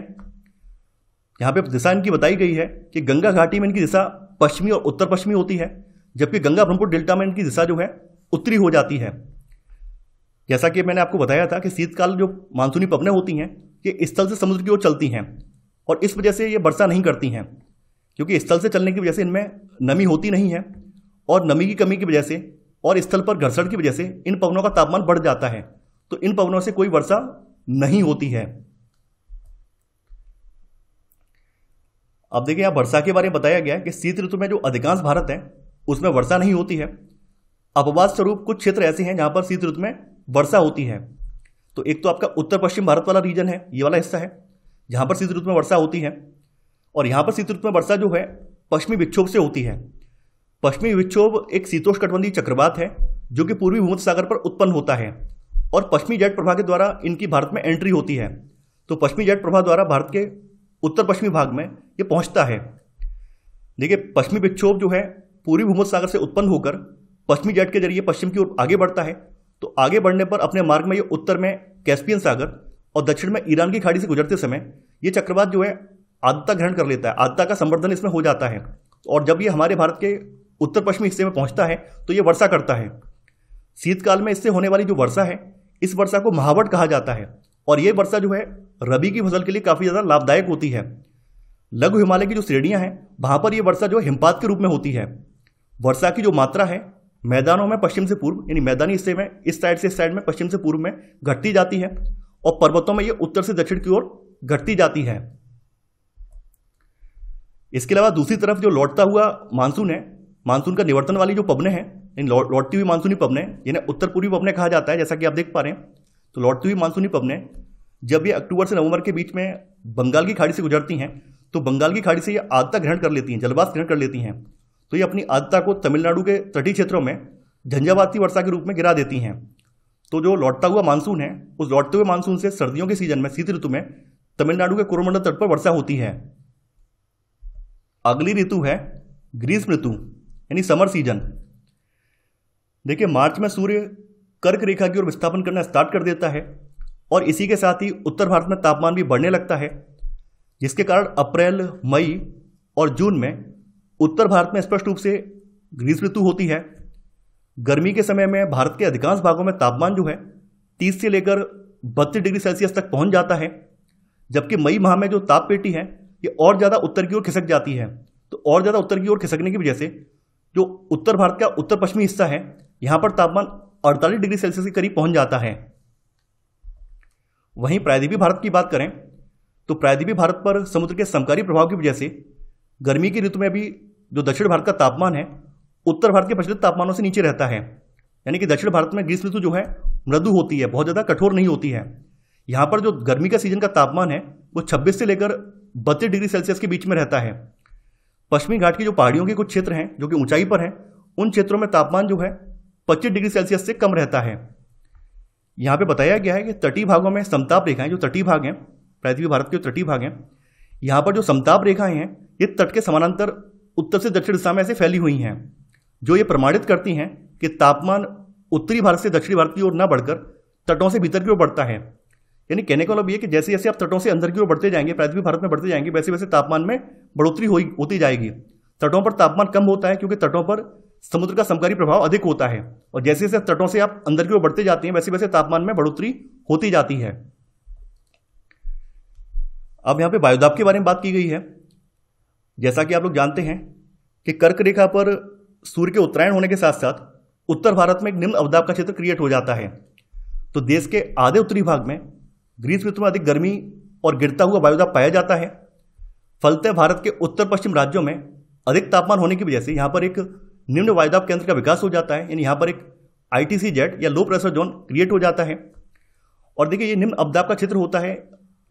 यहाँ पे दिशा इनकी बताई गई है कि गंगा घाटी में इनकी दिशा पश्चिमी और उत्तर पश्चिमी होती है जबकि गंगा ब्रह्मपुर डेल्टा में इनकी दिशा जो है उत्तरी हो जाती है जैसा कि मैंने आपको बताया था कि शीतकाल जो मानसूनी पवनें होती हैं ये स्थल से समुद्र की ओर चलती हैं और इस वजह से ये वर्षा नहीं करती हैं क्योंकि स्थल से चलने की वजह से इनमें नमी होती नहीं है और नमी की कमी की वजह से और स्थल पर घर्षण की वजह से इन पवनों का तापमान बढ़ जाता है तो इन पवनों से कोई वर्षा नहीं होती है अब देखिए यहां वर्षा के बारे में बताया गया है कि शीत ऋतु में जो अधिकांश भारत है उसमें वर्षा नहीं होती है अपवाद स्वरूप कुछ क्षेत्र ऐसे हैं जहां पर शीत ऋतु में वर्षा होती है तो एक तो आपका उत्तर पश्चिम भारत वाला रीजन है ये वाला हिस्सा है जहां पर शीत ऋतु में वर्षा होती है और यहां पर शीत ऋतु में वर्षा जो है पश्चिमी विक्षोभ से होती है पश्चिमी विक्षोभ एक शीतोष्ण कटबंधी चक्रवात है जो कि पूर्वी भूमध्य सागर पर उत्पन्न होता है और पश्चिमी जेट प्रभा के द्वारा इनकी भारत में एंट्री होती है तो पश्चिमी जेट प्रभा द्वारा भारत के उत्तर पश्चिमी भाग में ये पहुंचता है देखिए पश्चिमी विक्षोभ जो है पूर्वी भूमध सागर से उत्पन्न होकर पश्चिमी जेट के जरिए पश्चिम की ओर आगे बढ़ता है तो आगे बढ़ने पर अपने मार्ग में ये उत्तर में कैस्पियन सागर और दक्षिण में ईरान की खाड़ी से गुजरते समय ये चक्रवात जो है आदता ग्रहण कर लेता है आदता का संवर्धन इसमें हो जाता है और जब ये हमारे भारत के उत्तर पश्चिमी हिस्से में पहुंचता है तो ये वर्षा करता है शीतकाल में इससे होने वाली जो वर्षा है इस वर्षा को महावट कहा जाता है और यह वर्षा जो है रबी की फसल के लिए काफ़ी ज़्यादा लाभदायक होती है लघु हिमालय की जो श्रेणियां हैं वहां पर यह वर्षा जो हिमपात के रूप में होती है वर्षा की जो मात्रा है मैदानों में पश्चिम से पूर्व यानी मैदानी हिस्से में इस साइड से इस साइड में पश्चिम से पूर्व में घटती जाती है और पर्वतों में यह उत्तर से दक्षिण की ओर घटती जाती है इसके अलावा दूसरी तरफ जो लौटता हुआ मानसून है मानसून का निवर्तन वाली जो पबने हैं इन लौटती हुई मानसूनी पवने जिन्हें उत्तर पूर्वी पवने कहा जाता है जैसा कि आप देख पा रहे हैं तो लौटती हुई मानसूनी पवने जब ये अक्टूबर से नवंबर के बीच में बंगाल की खाड़ी से गुजरती हैं तो बंगाल की खाड़ी से ये आदता ग्रहण कर लेती हैं जलवास ग्रहण कर लेती हैं तो ये अपनी आदता को तमिलनाडु के तटीय क्षेत्रों में झंझावाती वर्षा के रूप में गिरा देती हैं तो जो लौटता हुआ मानसून है उस लौटते हुए मानसून से सर्दियों के सीजन में शीत ऋतु में तमिलनाडु के कोरोमंडल तट पर वर्षा होती है अगली ऋतु है ग्रीष्म ऋतु यानी समर सीजन देखिए मार्च में सूर्य कर्क रेखा की ओर विस्थापन करना स्टार्ट कर देता है और इसी के साथ ही उत्तर भारत में तापमान भी बढ़ने लगता है जिसके कारण अप्रैल मई और जून में उत्तर भारत में स्पष्ट रूप से ग्रीष्म ऋतु होती है गर्मी के समय में भारत के अधिकांश भागों में तापमान जो है तीस से लेकर बत्तीस डिग्री सेल्सियस तक पहुंच जाता है जबकि मई माह में जो ताप पेटी है ये और ज़्यादा उत्तर की ओर खिसक जाती है तो और ज़्यादा उत्तर की ओर खिसकने की वजह से जो उत्तर भारत का उत्तर पश्चिमी हिस्सा है यहां पर तापमान 48 डिग्री सेल्सियस के करीब पहुंच जाता है वहीं प्रायद्वीपी भारत की बात करें तो प्रायद्वीपी भारत पर समुद्र के समकारी प्रभाव की वजह से गर्मी की ऋतु में भी जो दक्षिण भारत का तापमान है उत्तर भारत के प्रचलित तापमानों से नीचे रहता है यानी कि दक्षिण भारत में ग्रीष्म ऋतु जो है मृदु होती है बहुत ज़्यादा कठोर नहीं होती है यहाँ पर जो गर्मी का सीजन का तापमान है वो 26 से लेकर बत्तीस डिग्री सेल्सियस के बीच में रहता है पश्चिमी घाट की जो पहाड़ियों के कुछ क्षेत्र हैं जो कि ऊंचाई पर हैं उन क्षेत्रों में तापमान जो है 25 डिग्री सेल्सियस से कम रहता है यहाँ पे बताया गया है कि तटीय भागों में समताप रेखाएं जो तटीय भाग हैं पृथ्वी भारत के तटीय भाग हैं यहाँ पर जो समताप रेखाएं हैं ये तट के समानांतर उत्तर से दक्षिण दिशा में ऐसे फैली हुई हैं जो ये प्रमाणित करती हैं कि तापमान उत्तरी भारत से दक्षिणी भारत की ओर न बढ़कर तटों से भीतर की ओर बढ़ता है यानी कहने का मतलब ये कि जैसे जैसे आप तटों से अंदर की ओर बढ़ते जाएंगे पृथ्वी भारत में बढ़ते जाएंगे वैसे वैसे तापमान में बढ़ोतरी होती जाएगी तटों पर तापमान कम होता है क्योंकि तटों पर समुद्र का समकारी प्रभाव अधिक होता है और जैसे जैसे तटों से आप अंदर की ओर बढ़ते जाते हैं वैसे वैसे तापमान में बढ़ोतरी होती जाती है अब यहाँ पे वायुदाब के बारे में बात की गई है जैसा कि आप लोग जानते हैं कि कर्क रेखा पर सूर्य के उत्तरायण होने के साथ साथ उत्तर भारत में एक निम्न अवदाब का क्षेत्र क्रिएट हो जाता है तो देश के आधे उत्तरी भाग में ग्रीस ऋतु में अधिक गर्मी और गिरता हुआ वायुदाब पाया जाता है फलते भारत के उत्तर पश्चिम राज्यों में अधिक तापमान होने की वजह से यहाँ पर एक निम्न वायदाब केंद्र का विकास हो जाता है यानी यहाँ पर एक आईटीसी जेट या लो प्रेशर जोन क्रिएट हो जाता है और देखिए ये निम्न अबदाब का क्षेत्र होता है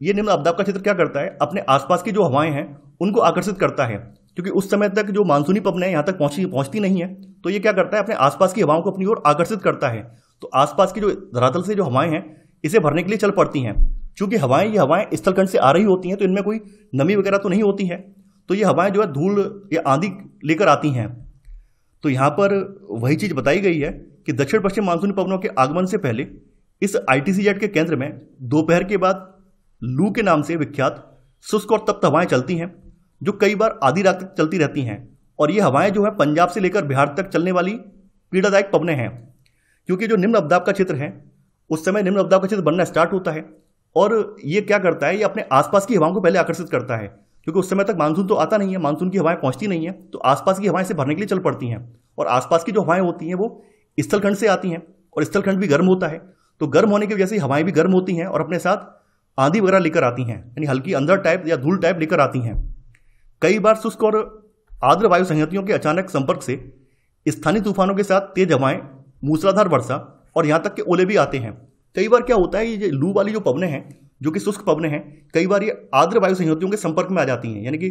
ये निम्न अबदाब का क्षेत्र क्या करता है अपने आसपास की जो हवाएं हैं उनको आकर्षित करता है क्योंकि उस समय तक जो मानसूनी है यहाँ तक पहुँची पहुँचती नहीं है तो ये क्या करता है अपने आसपास की हवाओं को अपनी ओर आकर्षित करता है तो आसपास की जो धरातल से जो हवाएं हैं इसे भरने के लिए चल पड़ती हैं चूंकि हवाएं ये हवाएं स्थलखंड से आ रही होती हैं तो इनमें कोई नमी वगैरह तो नहीं होती है तो ये हवाएं जो है धूल या आंधी लेकर आती हैं तो यहाँ पर वही चीज़ बताई गई है कि दक्षिण पश्चिम मानसून पवनों के आगमन से पहले इस जेट के केंद्र में दोपहर के बाद लू के नाम से विख्यात शुष्क और तप्त हवाएं चलती हैं जो कई बार आधी रात तक चलती रहती हैं और ये हवाएं जो है पंजाब से लेकर बिहार तक चलने वाली पीड़ादायक पवने हैं क्योंकि जो निम्न अवदाब का क्षेत्र है उस समय निम्न अवदाब का क्षेत्र बनना स्टार्ट होता है और ये क्या करता है ये अपने आसपास की हवाओं को पहले आकर्षित करता है क्योंकि उस समय तक मानसून तो आता नहीं है मानसून की हवाएं पहुंचती नहीं है तो आसपास की हवाएं से भरने के लिए चल पड़ती हैं और आसपास की जो हवाएं होती हैं वो स्थलखंड से आती हैं और स्थलखंड भी गर्म होता है तो गर्म होने की वजह से हवाएं भी गर्म होती हैं और अपने साथ आंधी वगैरह लेकर आती हैं यानी हल्की अंदर टाइप या धूल टाइप लेकर आती हैं कई बार शुष्क और आर्द्र वायु संहतियों के अचानक संपर्क से स्थानीय तूफानों के साथ तेज हवाएं मूसलाधार वर्षा और यहाँ तक के ओले भी आते हैं कई बार क्या होता है ये लू वाली जो पवने हैं जो कि शुष्क पवन हैं कई बार ये आर्द्र वायु संहतियों के संपर्क में आ जाती हैं यानी कि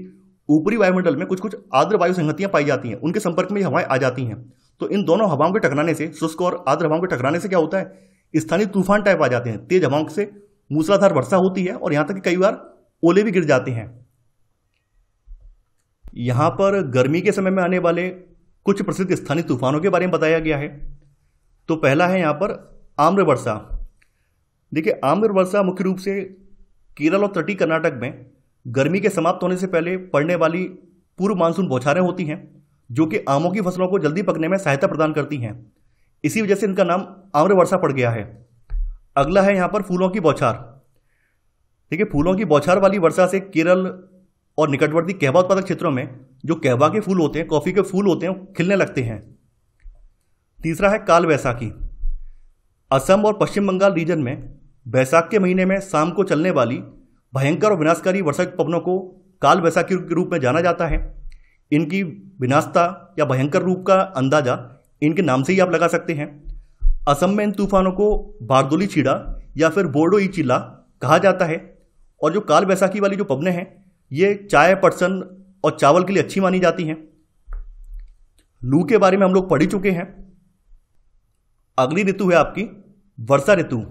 ऊपरी वायुमंडल में कुछ कुछ आर्द्र वायु संहतियाँ पाई जाती हैं उनके संपर्क में हवाएं आ जाती हैं तो इन दोनों हवाओं के टकराने से शुष्क और आर्द्र हवाओं के टकराने से क्या होता है स्थानीय तूफान टाइप आ जाते हैं तेज हवाओं से मूसलाधार वर्षा होती है और यहाँ तक कि कई बार ओले भी गिर जाते हैं यहाँ पर गर्मी के समय में आने वाले कुछ प्रसिद्ध स्थानीय तूफानों के बारे में बताया गया है तो पहला है यहाँ पर आम्र वर्षा देखिए आम्र वर्षा मुख्य रूप से केरल और तटीय कर्नाटक में गर्मी के समाप्त होने से पहले पड़ने वाली पूर्व मानसून बौछारें होती हैं जो कि आमों की फसलों को जल्दी पकने में सहायता प्रदान करती हैं इसी वजह से इनका नाम आम्र वर्षा पड़ गया है अगला है यहाँ पर फूलों की बौछार देखिए फूलों की बौछार वाली वर्षा से केरल और निकटवर्ती कहवा उत्पादक क्षेत्रों में जो कहवा के फूल होते हैं कॉफ़ी के फूल होते हैं खिलने लगते हैं तीसरा है काल वैसाखी असम और पश्चिम बंगाल रीजन में बैसाख के महीने में शाम को चलने वाली भयंकर और विनाशकारी वर्षा के पवनों को काल बैसाखी के रूप में जाना जाता है इनकी विनाशता या भयंकर रूप का अंदाजा इनके नाम से ही आप लगा सकते हैं असम में इन तूफानों को बारदोली छीड़ा या फिर बोर्डो ई चिल्ला कहा जाता है और जो काल बैसाखी वाली जो पवनें हैं ये चाय पटसन और चावल के लिए अच्छी मानी जाती हैं लू के बारे में हम लोग पढ़ ही चुके हैं अगली ऋतु है आपकी वर्षा ऋतु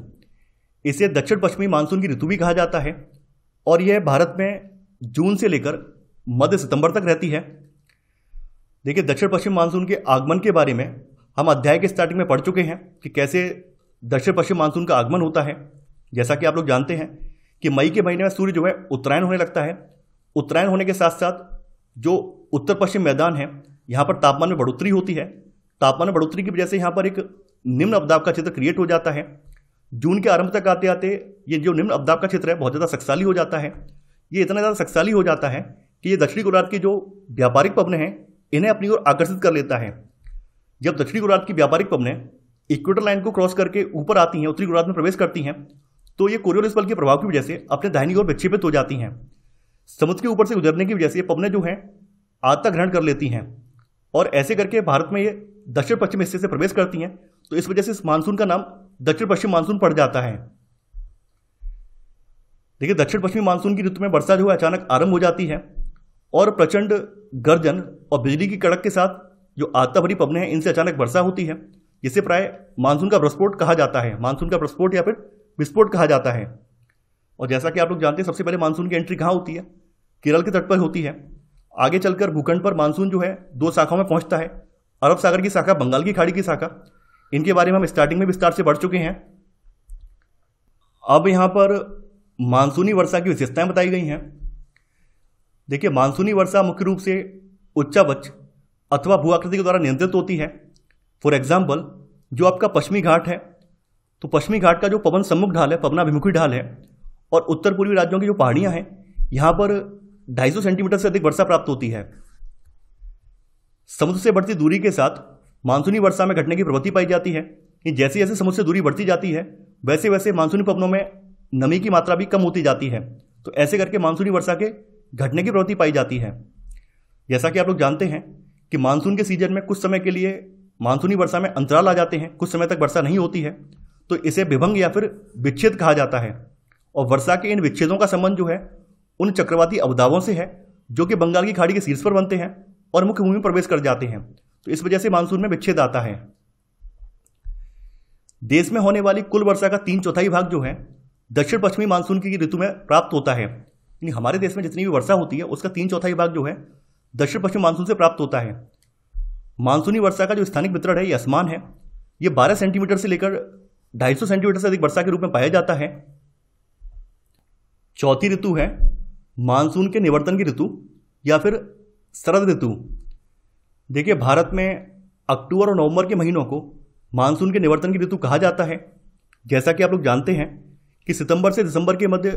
इसे दक्षिण पश्चिमी मानसून की ऋतु भी कहा जाता है और यह भारत में जून से लेकर मध्य सितंबर तक रहती है देखिए दक्षिण पश्चिम मानसून के आगमन के बारे में हम अध्याय के स्टार्टिंग में पढ़ चुके हैं कि कैसे दक्षिण पश्चिम मानसून का आगमन होता है जैसा कि आप लोग जानते हैं कि मई के महीने में सूर्य जो है उत्तरायण होने लगता है उत्तरायण होने के साथ साथ जो उत्तर पश्चिम मैदान है यहाँ पर तापमान में बढ़ोतरी होती है तापमान में बढ़ोतरी की वजह से यहाँ पर एक निम्न अवदाब का चित्र क्रिएट हो जाता है जून के आरंभ तक आते आते ये जो निम्न अब्दाब का क्षेत्र है बहुत ज़्यादा शक्साली हो जाता है ये इतना ज़्यादा शक्साली हो जाता है कि ये दक्षिणी गुजरात के जो व्यापारिक पवन हैं इन्हें अपनी ओर आकर्षित कर लेता है जब दक्षिणी गुजरात की व्यापारिक पवनें इक्वेटर लाइन को क्रॉस करके ऊपर आती हैं उत्तरी गुजरात में प्रवेश करती हैं तो ये कोरियोलिस बल के प्रभाव की वजह से अपने दाहिनी ओर विक्षेपित हो जाती हैं समुद्र के ऊपर से गुजरने की वजह से ये पबने जो हैं आत्ता ग्रहण कर लेती हैं और ऐसे करके भारत में ये दक्षिण पश्चिम हिस्से से प्रवेश करती हैं तो इस वजह से इस मानसून का नाम दक्षिण पश्चिम मानसून पड़ जाता है देखिए दक्षिण पश्चिमी मानसून की ऋतु में वर्षा जो है अचानक आरंभ हो जाती है और प्रचंड गर्जन और बिजली की कड़क के साथ जो आता भरी पवने हैं इनसे अचानक वर्षा होती है जिसे प्राय मानसून का प्रस्फोट कहा जाता है मानसून का प्रस्फोट या फिर विस्फोट कहा जाता है और जैसा कि आप लोग जानते हैं सबसे पहले मानसून की एंट्री कहाँ होती है केरल के तट पर होती है आगे चलकर भूखंड पर मानसून जो है दो शाखाओं में पहुँचता है अरब सागर की शाखा बंगाल की खाड़ी की शाखा इनके बारे में हम स्टार्टिंग में विस्तार से बढ़ चुके हैं अब यहां पर मानसूनी वर्षा की विशेषताएं बताई गई हैं देखिए मानसूनी वर्षा मुख्य रूप से उच्चावच अथवा भू आकृति के द्वारा नियंत्रित होती है फॉर एग्जाम्पल जो आपका पश्चिमी घाट है तो पश्चिमी घाट का जो पवन सम्मुख ढाल है पवनाभिमुखी ढाल है और उत्तर पूर्वी राज्यों की जो पहाड़ियाँ हैं यहाँ पर 250 सेंटीमीटर से अधिक वर्षा प्राप्त होती है समुद्र से बढ़ती दूरी के साथ मानसूनी वर्षा में घटने की प्रवृत्ति पाई जाती है कि जैसे जैसे समुद्र से दूरी बढ़ती जाती है वैसे वैसे मानसूनी पवनों में नमी की मात्रा भी कम होती जाती है तो ऐसे करके मानसूनी वर्षा के घटने की प्रवृत्ति पाई जाती है जैसा कि आप लोग जानते हैं कि मानसून के सीजन में कुछ समय के लिए मानसूनी वर्षा में अंतराल आ जाते हैं कुछ समय तक वर्षा नहीं होती है तो इसे विभंग या फिर विच्छेद कहा जाता है और वर्षा के इन विच्छेदों का संबंध जो है उन चक्रवाती अवदावों से है जो कि बंगाल की खाड़ी के शीर्ष पर बनते हैं और मुख्य भूमि में प्रवेश कर जाते हैं तो इस वजह से मानसून में विच्छेद आता है देश में होने वाली कुल वर्षा का तीन चौथाई भाग जो है दक्षिण पश्चिमी मानसून की ऋतु में प्राप्त होता है यानी हमारे देश में जितनी भी वर्षा होती है उसका तीन चौथाई भाग जो है दक्षिण पश्चिम मानसून से प्राप्त होता है मानसूनी वर्षा का जो स्थानिक वितरण है ये आसमान है ये 12 सेंटीमीटर से लेकर 250 सेंटीमीटर से अधिक वर्षा के रूप में पाया जाता है चौथी ऋतु है मानसून के निवर्तन की ऋतु या फिर शरद ऋतु देखिए भारत में अक्टूबर और नवंबर के महीनों को मानसून के निवर्तन की ऋतु कहा जाता है जैसा कि आप लोग जानते हैं कि सितंबर से दिसंबर के मध्य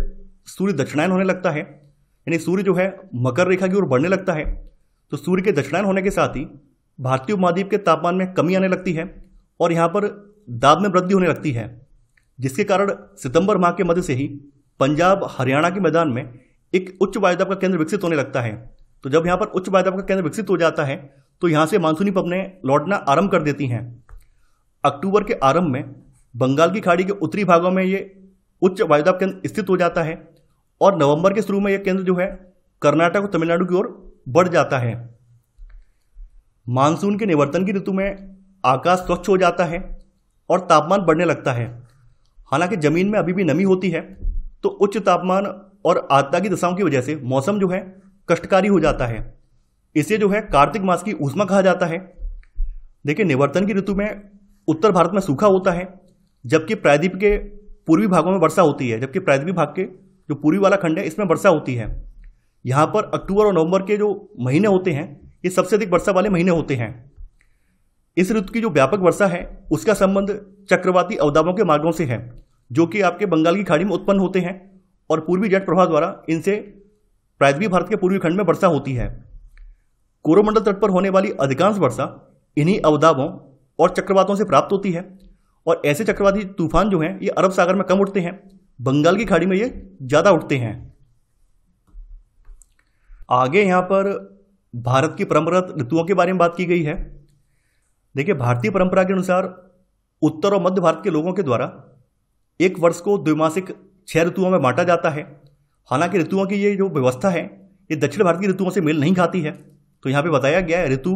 सूर्य दक्षिणायन होने लगता है यानी सूर्य जो है मकर रेखा की ओर बढ़ने लगता है तो सूर्य के दक्षिणायन होने के साथ ही भारतीय उपमहाद्वीप के तापमान में कमी आने लगती है और यहाँ पर दाब में वृद्धि होने लगती है जिसके कारण सितंबर माह के मध्य से ही पंजाब हरियाणा के मैदान में एक उच्च वायुदाब का केंद्र विकसित होने लगता है तो जब यहाँ पर उच्च वायुदाब का केंद्र विकसित हो जाता है तो यहां से मानसूनी पवने लौटना आरंभ कर देती हैं अक्टूबर के आरंभ में बंगाल की खाड़ी के उत्तरी भागों में ये उच्च वायुदाब केंद्र स्थित हो जाता है और नवंबर के शुरू में यह केंद्र जो है कर्नाटक और तमिलनाडु की ओर बढ़ जाता है मानसून के निवर्तन की ऋतु में आकाश स्वच्छ हो जाता है और तापमान बढ़ने लगता है हालांकि ज़मीन में अभी भी नमी होती है तो उच्च तापमान और आर्द्रता की दशाओं की वजह से मौसम जो है कष्टकारी हो जाता है इसे जो है कार्तिक मास की उष्मा कहा जाता है देखिए निवर्तन की ऋतु में उत्तर भारत में सूखा होता है जबकि प्रायद्वीप के पूर्वी भागों में वर्षा होती है जबकि प्रायद्वीप भाग के जो पूर्वी वाला खंड है इसमें वर्षा होती है यहाँ पर अक्टूबर और नवंबर के जो महीने होते हैं ये सबसे अधिक वर्षा वाले महीने होते हैं इस ऋतु की जो व्यापक वर्षा है उसका संबंध चक्रवाती अवदाबों के मार्गों से है जो कि आपके बंगाल की खाड़ी में उत्पन्न होते हैं और पूर्वी जेट प्रभाव द्वारा इनसे प्रायद्वीप भारत के पूर्वी खंड में वर्षा होती है कोरोमंडल तट पर होने वाली अधिकांश वर्षा इन्हीं अवदाबों और चक्रवातों से प्राप्त होती है और ऐसे चक्रवाती तूफान जो हैं ये अरब सागर में कम उठते हैं बंगाल की खाड़ी में ये ज़्यादा उठते हैं आगे यहाँ पर भारत की परंपरागत ऋतुओं के बारे में बात की गई है देखिए भारतीय परंपरा के अनुसार उत्तर और मध्य भारत के लोगों के द्वारा एक वर्ष को द्विमासिक छह ऋतुओं में बांटा जाता है हालांकि ऋतुओं की ये जो व्यवस्था है ये दक्षिण भारत की ऋतुओं से मेल नहीं खाती है तो यहाँ पे बताया गया है ऋतु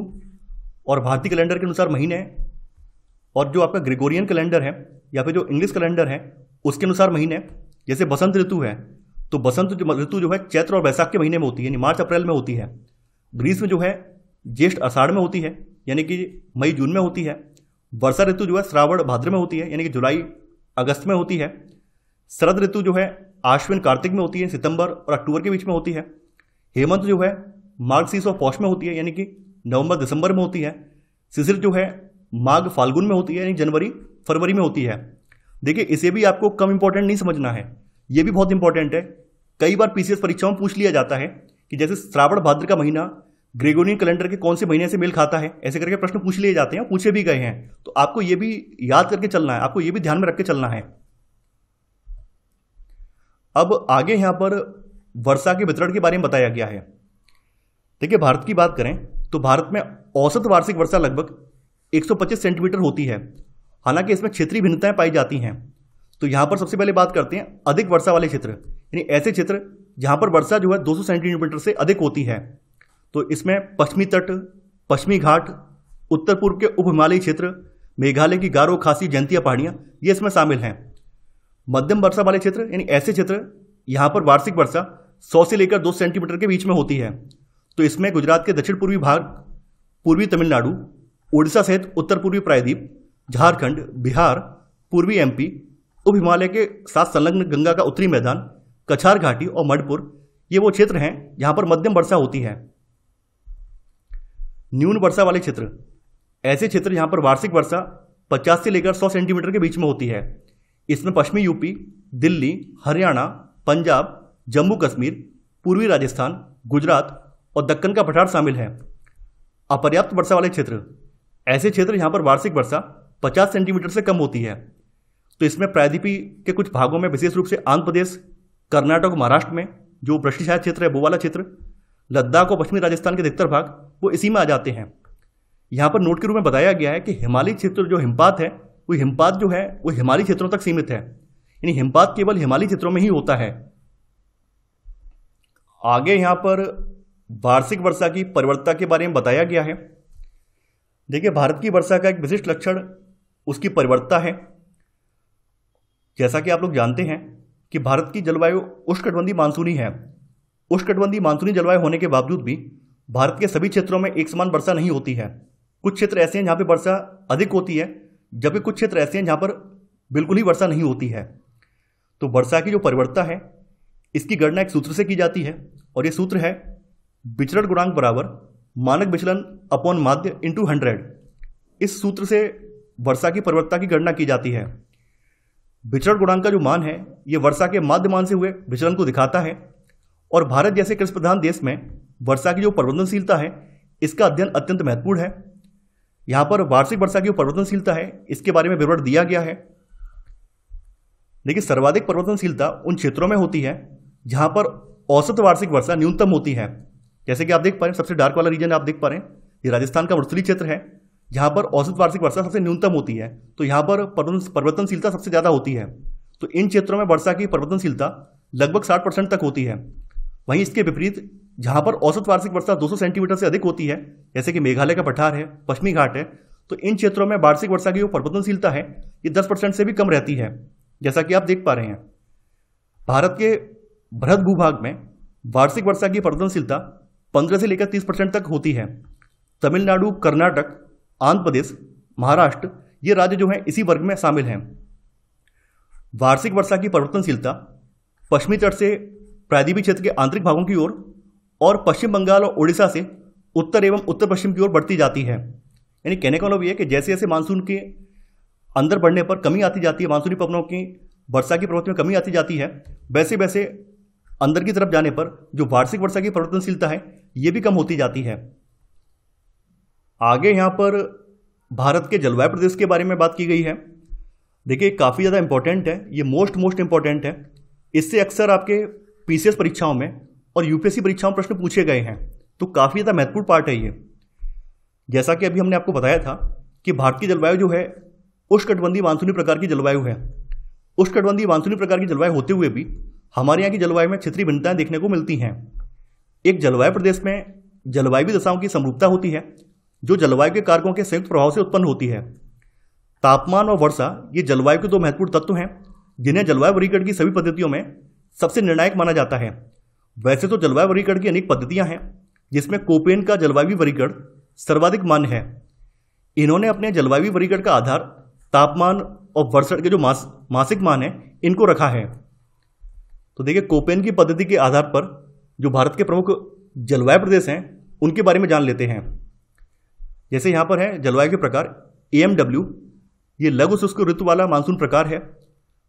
और भारतीय कैलेंडर के अनुसार महीने हैं और जो आपका ग्रेगोरियन कैलेंडर है या फिर जो इंग्लिश कैलेंडर है उसके अनुसार महीने जैसे बसंत ऋतु है तो बसंत ऋतु जो है चैत्र और वैशाख के महीने में होती है यानी मार्च अप्रैल में होती है ग्रीष्म जो है ज्येष्ठ आषाढ़ में होती है यानी कि मई जून में होती है वर्षा ऋतु जो है श्रावण भाद्र में होती है यानी कि जुलाई अगस्त में होती है शरद ऋतु जो है आश्विन कार्तिक में होती है सितंबर और अक्टूबर के बीच में होती है हेमंत जो है माघ सीस और पौष में होती है यानी कि नवंबर दिसंबर में होती है सिसिर जो है माघ फाल्गुन में होती है यानी जनवरी फरवरी में होती है देखिए इसे भी आपको कम इंपॉर्टेंट नहीं समझना है ये भी बहुत इंपॉर्टेंट है कई बार पीसीएस परीक्षाओं में पूछ लिया जाता है कि जैसे श्रावण भाद्र का महीना ग्रेगोनियन कैलेंडर के कौन से महीने से मेल खाता है ऐसे करके प्रश्न पूछ लिए जाते हैं पूछे भी गए हैं तो आपको ये भी याद करके चलना है आपको ये भी ध्यान में रख के चलना है अब आगे यहाँ पर वर्षा के वितरण के बारे में बताया गया है देखिए भारत की बात करें तो भारत में औसत वार्षिक वर्षा लगभग 125 सेंटीमीटर होती है हालांकि इसमें क्षेत्रीय भिन्नताएं पाई जाती हैं तो यहाँ पर सबसे पहले बात करते हैं अधिक वर्षा वाले क्षेत्र यानी ऐसे क्षेत्र जहाँ पर वर्षा जो है 200 सेंटीमीटर से अधिक होती है तो इसमें पश्चिमी तट पश्चिमी घाट उत्तर पूर्व के उप हिमालयी क्षेत्र मेघालय की गारो खासी जयंतिया पहाड़ियाँ ये इसमें शामिल हैं मध्यम वर्षा वाले क्षेत्र यानी ऐसे क्षेत्र यहाँ पर वार्षिक वर्षा सौ से लेकर दो सेंटीमीटर के बीच में होती है तो इसमें गुजरात के दक्षिण पूर्वी भाग पूर्वी तमिलनाडु ओडिशा सहित उत्तर पूर्वी प्रायद्वीप झारखंड बिहार पूर्वी एमपी उप हिमालय के साथ संलग्न गंगा का उत्तरी मैदान कछार घाटी और मणिपुर ये वो क्षेत्र हैं जहाँ पर मध्यम वर्षा होती है न्यून वर्षा वाले क्षेत्र ऐसे क्षेत्र जहाँ पर वार्षिक वर्षा 50 से लेकर 100 सेंटीमीटर के बीच में होती है इसमें पश्चिमी यूपी दिल्ली हरियाणा पंजाब जम्मू कश्मीर पूर्वी राजस्थान गुजरात और दक्कन का पठार शामिल है अपर्याप्त वर्षा वाले क्षेत्र ऐसे क्षेत्र यहाँ पर वार्षिक वर्षा 50 सेंटीमीटर से कम होती है तो इसमें प्रायद्वीपी के कुछ भागों में विशेष रूप से आंध्र प्रदेश कर्नाटक महाराष्ट्र में जो वृष्टि क्षेत्र है वो वाला क्षेत्र लद्दाख और पश्चिमी राजस्थान के अधिकतर भाग वो इसी में आ जाते हैं यहाँ पर नोट के रूप में बताया गया है कि हिमालय क्षेत्र जो हिमपात है वो हिमपात जो है वो हिमालय क्षेत्रों तक सीमित है यानी हिमपात केवल हिमालय क्षेत्रों में ही होता है आगे यहाँ पर वार्षिक वर्षा की परिवर्तता के बारे में बताया गया है देखिए भारत की वर्षा का एक विशिष्ट लक्षण उसकी परिवर्तता है जैसा कि आप लोग जानते हैं कि भारत की जलवायु उष्णकटिबंधीय मानसूनी है उष्णकटिबंधीय मानसूनी जलवायु होने के बावजूद भी भारत के सभी क्षेत्रों में एक समान वर्षा नहीं होती है कुछ क्षेत्र ऐसे हैं जहाँ पर वर्षा अधिक होती है जबकि कुछ क्षेत्र ऐसे हैं जहाँ पर बिल्कुल ही वर्षा नहीं होती है तो वर्षा की जो परिवर्तता है इसकी गणना एक सूत्र से की जाती है और ये सूत्र है विचरण गुणांक बराबर मानक विचलन अपॉन माध्य इंटू हंड्रेड इस सूत्र से वर्षा की प्रवृत्ता की गणना की जाती है विचरण गुणांक का जो मान है ये वर्षा के माध्य मान से हुए विचलन को दिखाता है और भारत जैसे कृषि प्रधान देश में वर्षा की जो परिवर्तनशीलता है इसका अध्ययन अत्यंत महत्वपूर्ण है यहाँ पर वार्षिक वर्षा की जो परिवर्तनशीलता है इसके बारे में विवरण दिया गया है लेकिन सर्वाधिक परिवर्तनशीलता उन क्षेत्रों में होती है जहाँ पर औसत वार्षिक वर्षा न्यूनतम होती है जैसे कि आप देख पा रहे हैं सबसे डार्क वाला रीजन आप देख पा रहे हैं ये राजस्थान का वर्षली क्षेत्र है जहाँ पर औसत वार्षिक वर्षा सबसे न्यूनतम होती है तो यहाँ पर परिवर्तनशीलता सबसे ज़्यादा होती है तो इन क्षेत्रों में वर्षा की परिवर्तनशीलता लगभग साठ परसेंट तक होती है वहीं इसके विपरीत जहाँ पर औसत वार्षिक वर्षा 200 सेंटीमीटर से अधिक होती है जैसे कि मेघालय का पठार है पश्चिमी घाट है तो इन क्षेत्रों में वार्षिक वर्षा की जो परिवर्तनशीलता है ये दस परसेंट से भी कम रहती है जैसा कि आप देख पा रहे हैं भारत के बृहद भूभाग में वार्षिक वर्षा की परिवर्तनशीलता पंद्रह से लेकर तीस परसेंट तक होती है तमिलनाडु कर्नाटक आंध्र प्रदेश महाराष्ट्र ये राज्य जो हैं इसी वर्ग में शामिल हैं वार्षिक वर्षा की परिवर्तनशीलता पश्चिमी तट से प्रायद्वीपी क्षेत्र के आंतरिक भागों की ओर और, पश्चिम बंगाल और ओडिशा से उत्तर एवं उत्तर पश्चिम की ओर बढ़ती जाती है यानी कहने का मतलब ये कि जैसे जैसे मानसून के अंदर बढ़ने पर कमी आती जाती है मानसूनी पवनों की वर्षा की प्रवृत्ति में कमी आती जाती है वैसे वैसे अंदर की तरफ जाने पर जो वार्षिक वर्षा की परिवर्तनशीलता है ये भी कम होती जाती है आगे यहाँ पर भारत के जलवायु प्रदेश के बारे में बात की गई है देखिए काफ़ी ज़्यादा इंपॉर्टेंट है ये मोस्ट मोस्ट इंपॉर्टेंट है इससे अक्सर आपके पीसीएस परीक्षाओं में और यूपीएससी परीक्षाओं में प्रश्न पूछे गए हैं तो काफ़ी ज़्यादा महत्वपूर्ण पार्ट है ये जैसा कि अभी हमने आपको बताया था कि भारत की जलवायु जो है उष्णकटबंधी मानसूनी प्रकार की जलवायु है उष्णकटबंधी मानसूनी प्रकार की जलवायु होते हुए भी हमारे यहाँ की जलवायु में क्षेत्रीय भिन्नताएं देखने को मिलती हैं एक जलवायु प्रदेश में जलवायु दशाओं की समरूपता होती है जो जलवायु के कारकों के संयुक्त प्रभाव से उत्पन्न होती है तापमान और वर्षा ये जलवायु के दो महत्वपूर्ण तत्व हैं जिन्हें जलवायु वर्गीकरण की सभी पद्धतियों में सबसे निर्णायक माना जाता है वैसे तो जलवायु वर्गीकरण की अनेक पद्धतियां हैं जिसमें कोपेन का जलवायु वर्गीकरण सर्वाधिक मान्य है इन्होंने अपने जलवायु वर्गीकरण का आधार तापमान और वर्षा के जो मास, मासिक मान है इनको रखा है तो देखिए कोपेन की पद्धति के आधार पर जो भारत के प्रमुख जलवायु प्रदेश हैं उनके बारे में जान लेते हैं जैसे यहाँ पर है जलवायु के प्रकार ए एम डब्ल्यू ये लघु शुष्क ऋतु वाला मानसून प्रकार है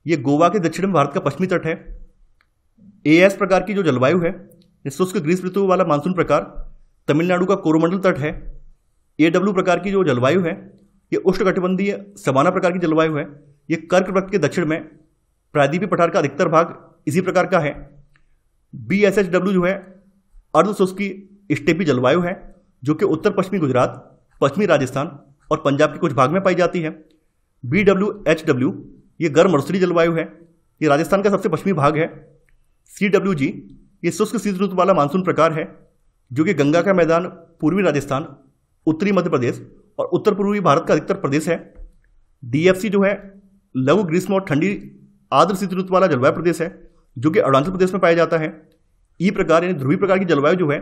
ये गोवा के दक्षिण में भारत का पश्चिमी तट है ए एस प्रकार की जो जलवायु है ये शुष्क ग्रीष्म ऋतु वाला मानसून प्रकार तमिलनाडु का कोरोमंडल तट है ए डब्ल्यू प्रकार की जो जलवायु है ये उष्णकटिबंधीय सवाना प्रकार की जलवायु है ये कर्क वृत्त के दक्षिण में प्रायद्वीपीय पठार का अधिकतर भाग इसी प्रकार का है बी एस एच डब्ल्यू जो है अर्धशुष्क स्टेपी जलवायु है जो कि उत्तर पश्चिमी गुजरात पश्चिमी राजस्थान और पंजाब के कुछ भाग में पाई जाती है बी डब्ल्यू एच डब्ल्यू ये गर्म मरुस्थली जलवायु है ये राजस्थान का सबसे पश्चिमी भाग है सी डब्ल्यू जी ये शुष्क शीत ऋतु वाला मानसून प्रकार है जो कि गंगा का मैदान पूर्वी राजस्थान उत्तरी मध्य प्रदेश और उत्तर पूर्वी भारत का अधिकतर प्रदेश है सी जो है लघु ग्रीष्म और ठंडी आर्द्र शीत ऋतु वाला जलवायु प्रदेश है जो कि अरुणाचल प्रदेश में पाया जाता है ई प्रकार यानी ध्रुवी प्रकार की जलवायु जो है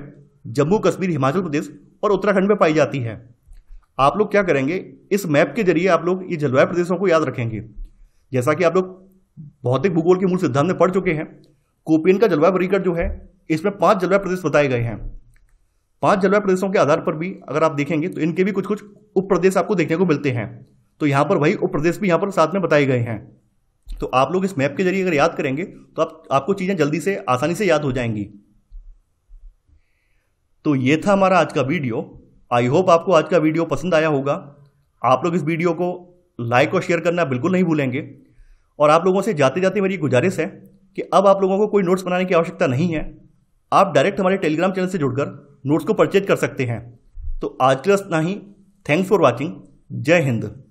जम्मू कश्मीर हिमाचल प्रदेश और उत्तराखंड में पाई जाती है आप लोग क्या करेंगे इस मैप के जरिए आप लोग ये जलवायु प्रदेशों को याद रखेंगे जैसा कि आप लोग भौतिक भूगोल के मूल सिद्धांत में पढ़ चुके हैं कोपेन का जलवायु वर्गीकरण जो है इसमें पांच जलवायु प्रदेश बताए गए हैं पांच जलवायु प्रदेशों के आधार पर भी अगर आप देखेंगे तो इनके भी कुछ कुछ उप प्रदेश आपको देखने को मिलते हैं तो यहाँ पर वही उप प्रदेश भी यहाँ पर साथ में बताए गए हैं तो आप लोग इस मैप के जरिए अगर याद करेंगे तो आप आपको चीज़ें जल्दी से आसानी से याद हो जाएंगी तो ये था हमारा आज का वीडियो आई होप आपको आज का वीडियो पसंद आया होगा आप लोग इस वीडियो को लाइक और शेयर करना बिल्कुल नहीं भूलेंगे और आप लोगों से जाते जाते मेरी गुजारिश है कि अब आप लोगों को कोई नोट्स बनाने की आवश्यकता नहीं है आप डायरेक्ट हमारे टेलीग्राम चैनल से जुड़कर नोट्स को परचेज कर सकते हैं तो आज के लिए इतना ही थैंक्स फॉर वॉचिंग जय हिंद